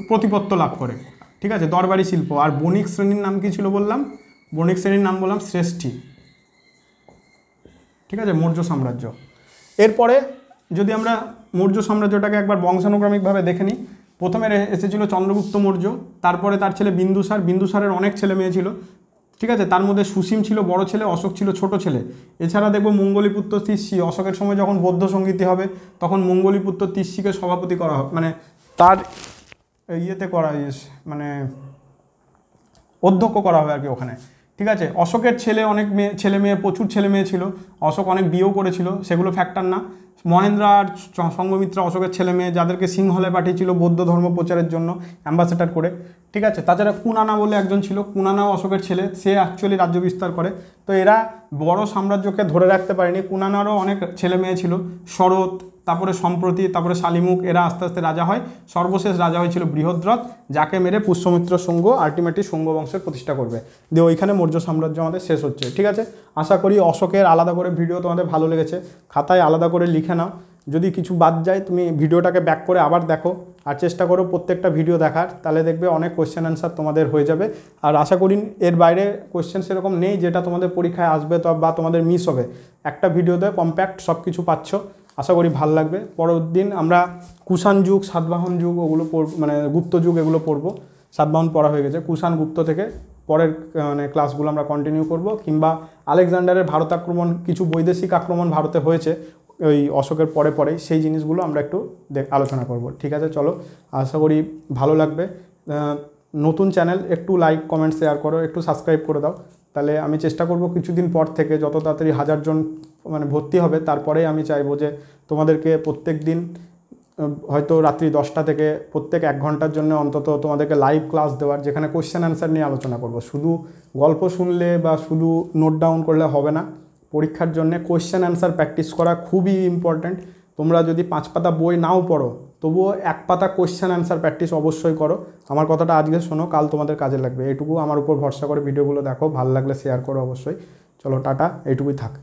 প্রতিপত্ত লাভ করে ঠিক আছে দরবারি শিল্প আর বণিক শ্রেণীর নাম কি ছিল বললাম বণিক শ্রেণীর নাম বললাম শ্রেষ্ঠী ঠিক আছে মৌর্য সাম্রাজ্য এরপরে যদি আমরা মৌর্য সাম্রাজ্যটাকে একবার বংশানুক্রমিকভাবে দেখে নিই প্রথমে এসেছিল চন্দ্রগুপ্ত মৌর্য তারপরে তার ছেলে বিন্দুসার বিন্দুসারের অনেক ছেলে মেয়ে ছিল ঠিক আছে তার মধ্যে সুসীম ছিল বড় ছেলে অশোক ছিল ছোট ছেলে এছাড়া দেখব মঙ্গলীপুত্র তিস্যি অশোকের সময় যখন বৌদ্ধ সঙ্গীতি হবে তখন মঙ্গলীপুত্র তিস্যিকে সভাপতি করা হবে মানে তার ইয়েতে করা ইয়ে, মানে অধ্যক্ষ করা হবে আর কি ওখানে ঠিক আছে অশোকের ছেলে অনেক মেয়ে ছেলে মেয়ে প্রচুর ছেলে মেয়ে ছিল অশোক অনেক বিয়েও করেছিল সেগুলো ফ্যাক্টর না মহেন্দ্র আর সঙ্গমিত্র অশোকের ছেলে মেয়ে যাদেরকে সিংহলে পাঠিয়েছিল বৌদ্ধ ধর্ম প্রচারের জন্য অ্যাম্বাসেডার করে ঠিক আছে তাছাড়া কুনানা বলে একজন ছিল কুনানাও অশোকের ছেলে সে অ্যাকচুয়ালি রাজ্য বিস্তার করে তো এরা বড় সাম্রাজ্যকে ধরে রাখতে পারেনি কুনানারও অনেক ছেলে মেয়ে ছিল শরৎ তারপরে সম্প্রতি তারপরে শালিমুখ এরা আস্তে আস্তে রাজা হয় সর্বশেষ রাজা হয়েছিল বৃহদ্রথ যাকে মেরে পুষ্যমিত্র শুঙ্গ আলটিমেটলি শুঙ্গ বংশের প্রতিষ্ঠা করবে দিয়ে ওইখানে মৌর্য সাম্রাজ্য আমাদের শেষ হচ্ছে ঠিক আছে আশা করি অশোকের আলাদা করে ভিডিও তোমাদের ভালো লেগেছে খাতায় আলাদা করে লিখে নাও যদি কিছু বাদ যায় তুমি ভিডিওটাকে ব্যাক করে আবার দেখো আর চেষ্টা করো প্রত্যেকটা ভিডিও দেখার তাহলে দেখবে অনেক কোয়েশ্চেন অ্যান্সার তোমাদের হয়ে যাবে আর আশা করি এর বাইরে কোয়েশ্চেন সেরকম নেই যেটা তোমাদের পরীক্ষায় আসবে বা তোমাদের মিস হবে একটা ভিডিওতে কম্প্যাক্ট সব কিছু পাচ্ছ আশা করি ভাল লাগবে পরের দিন আমরা কুষাণ যুগ সাতবাহন যুগ ওগুলো মানে গুপ্ত যুগ এগুলো পড়ব সাতবাহন পড়া হয়ে গেছে কুষাণ গুপ্ত থেকে পরের মানে ক্লাসগুলো আমরা কন্টিনিউ করব কিংবা আলেকজান্ডারের ভারত আক্রমণ কিছু বৈদেশিক আক্রমণ ভারতে হয়েছে ওই অশোকের পরে পরে সেই জিনিসগুলো আমরা একটু আলোচনা করব ঠিক আছে চলো আশা করি ভালো লাগবে নতুন চ্যানেল একটু লাইক কমেন্ট শেয়ার করো একটু সাবস্ক্রাইব করে দাও তাহলে আমি চেষ্টা করব কিছুদিন পর থেকে যত তাড়াতাড়ি হাজারজন মানে ভর্তি হবে তারপরেই আমি চাইবো যে তোমাদেরকে প্রত্যেক দিন হয়তো রাত্রি দশটা থেকে প্রত্যেক এক ঘন্টার জন্য অন্তত তোমাদেরকে লাইভ ক্লাস দেওয়ার যেখানে কোশ্চেন অ্যান্সার নিয়ে আলোচনা করব শুধু গল্প শুনলে বা শুধু নোট ডাউন করলে হবে না পরীক্ষার জন্য কোশ্চেন অ্যান্সার প্র্যাকটিস করা খুবই ইম্পর্ট্যান্ট তোমরা যদি পাঁচ পাতা বই নাও পড়ো তবুও এক পাতা কোশ্চেন অ্যান্সার প্র্যাকটিস অবশ্যই করো আমার কথাটা আজকে শোনো কাল তোমাদের কাজে লাগবে এটুকু আমার উপর ভরসা করে ভিডিওগুলো দেখো ভালো লাগলে শেয়ার করো অবশ্যই চলো টাটা এইটুকুই থাক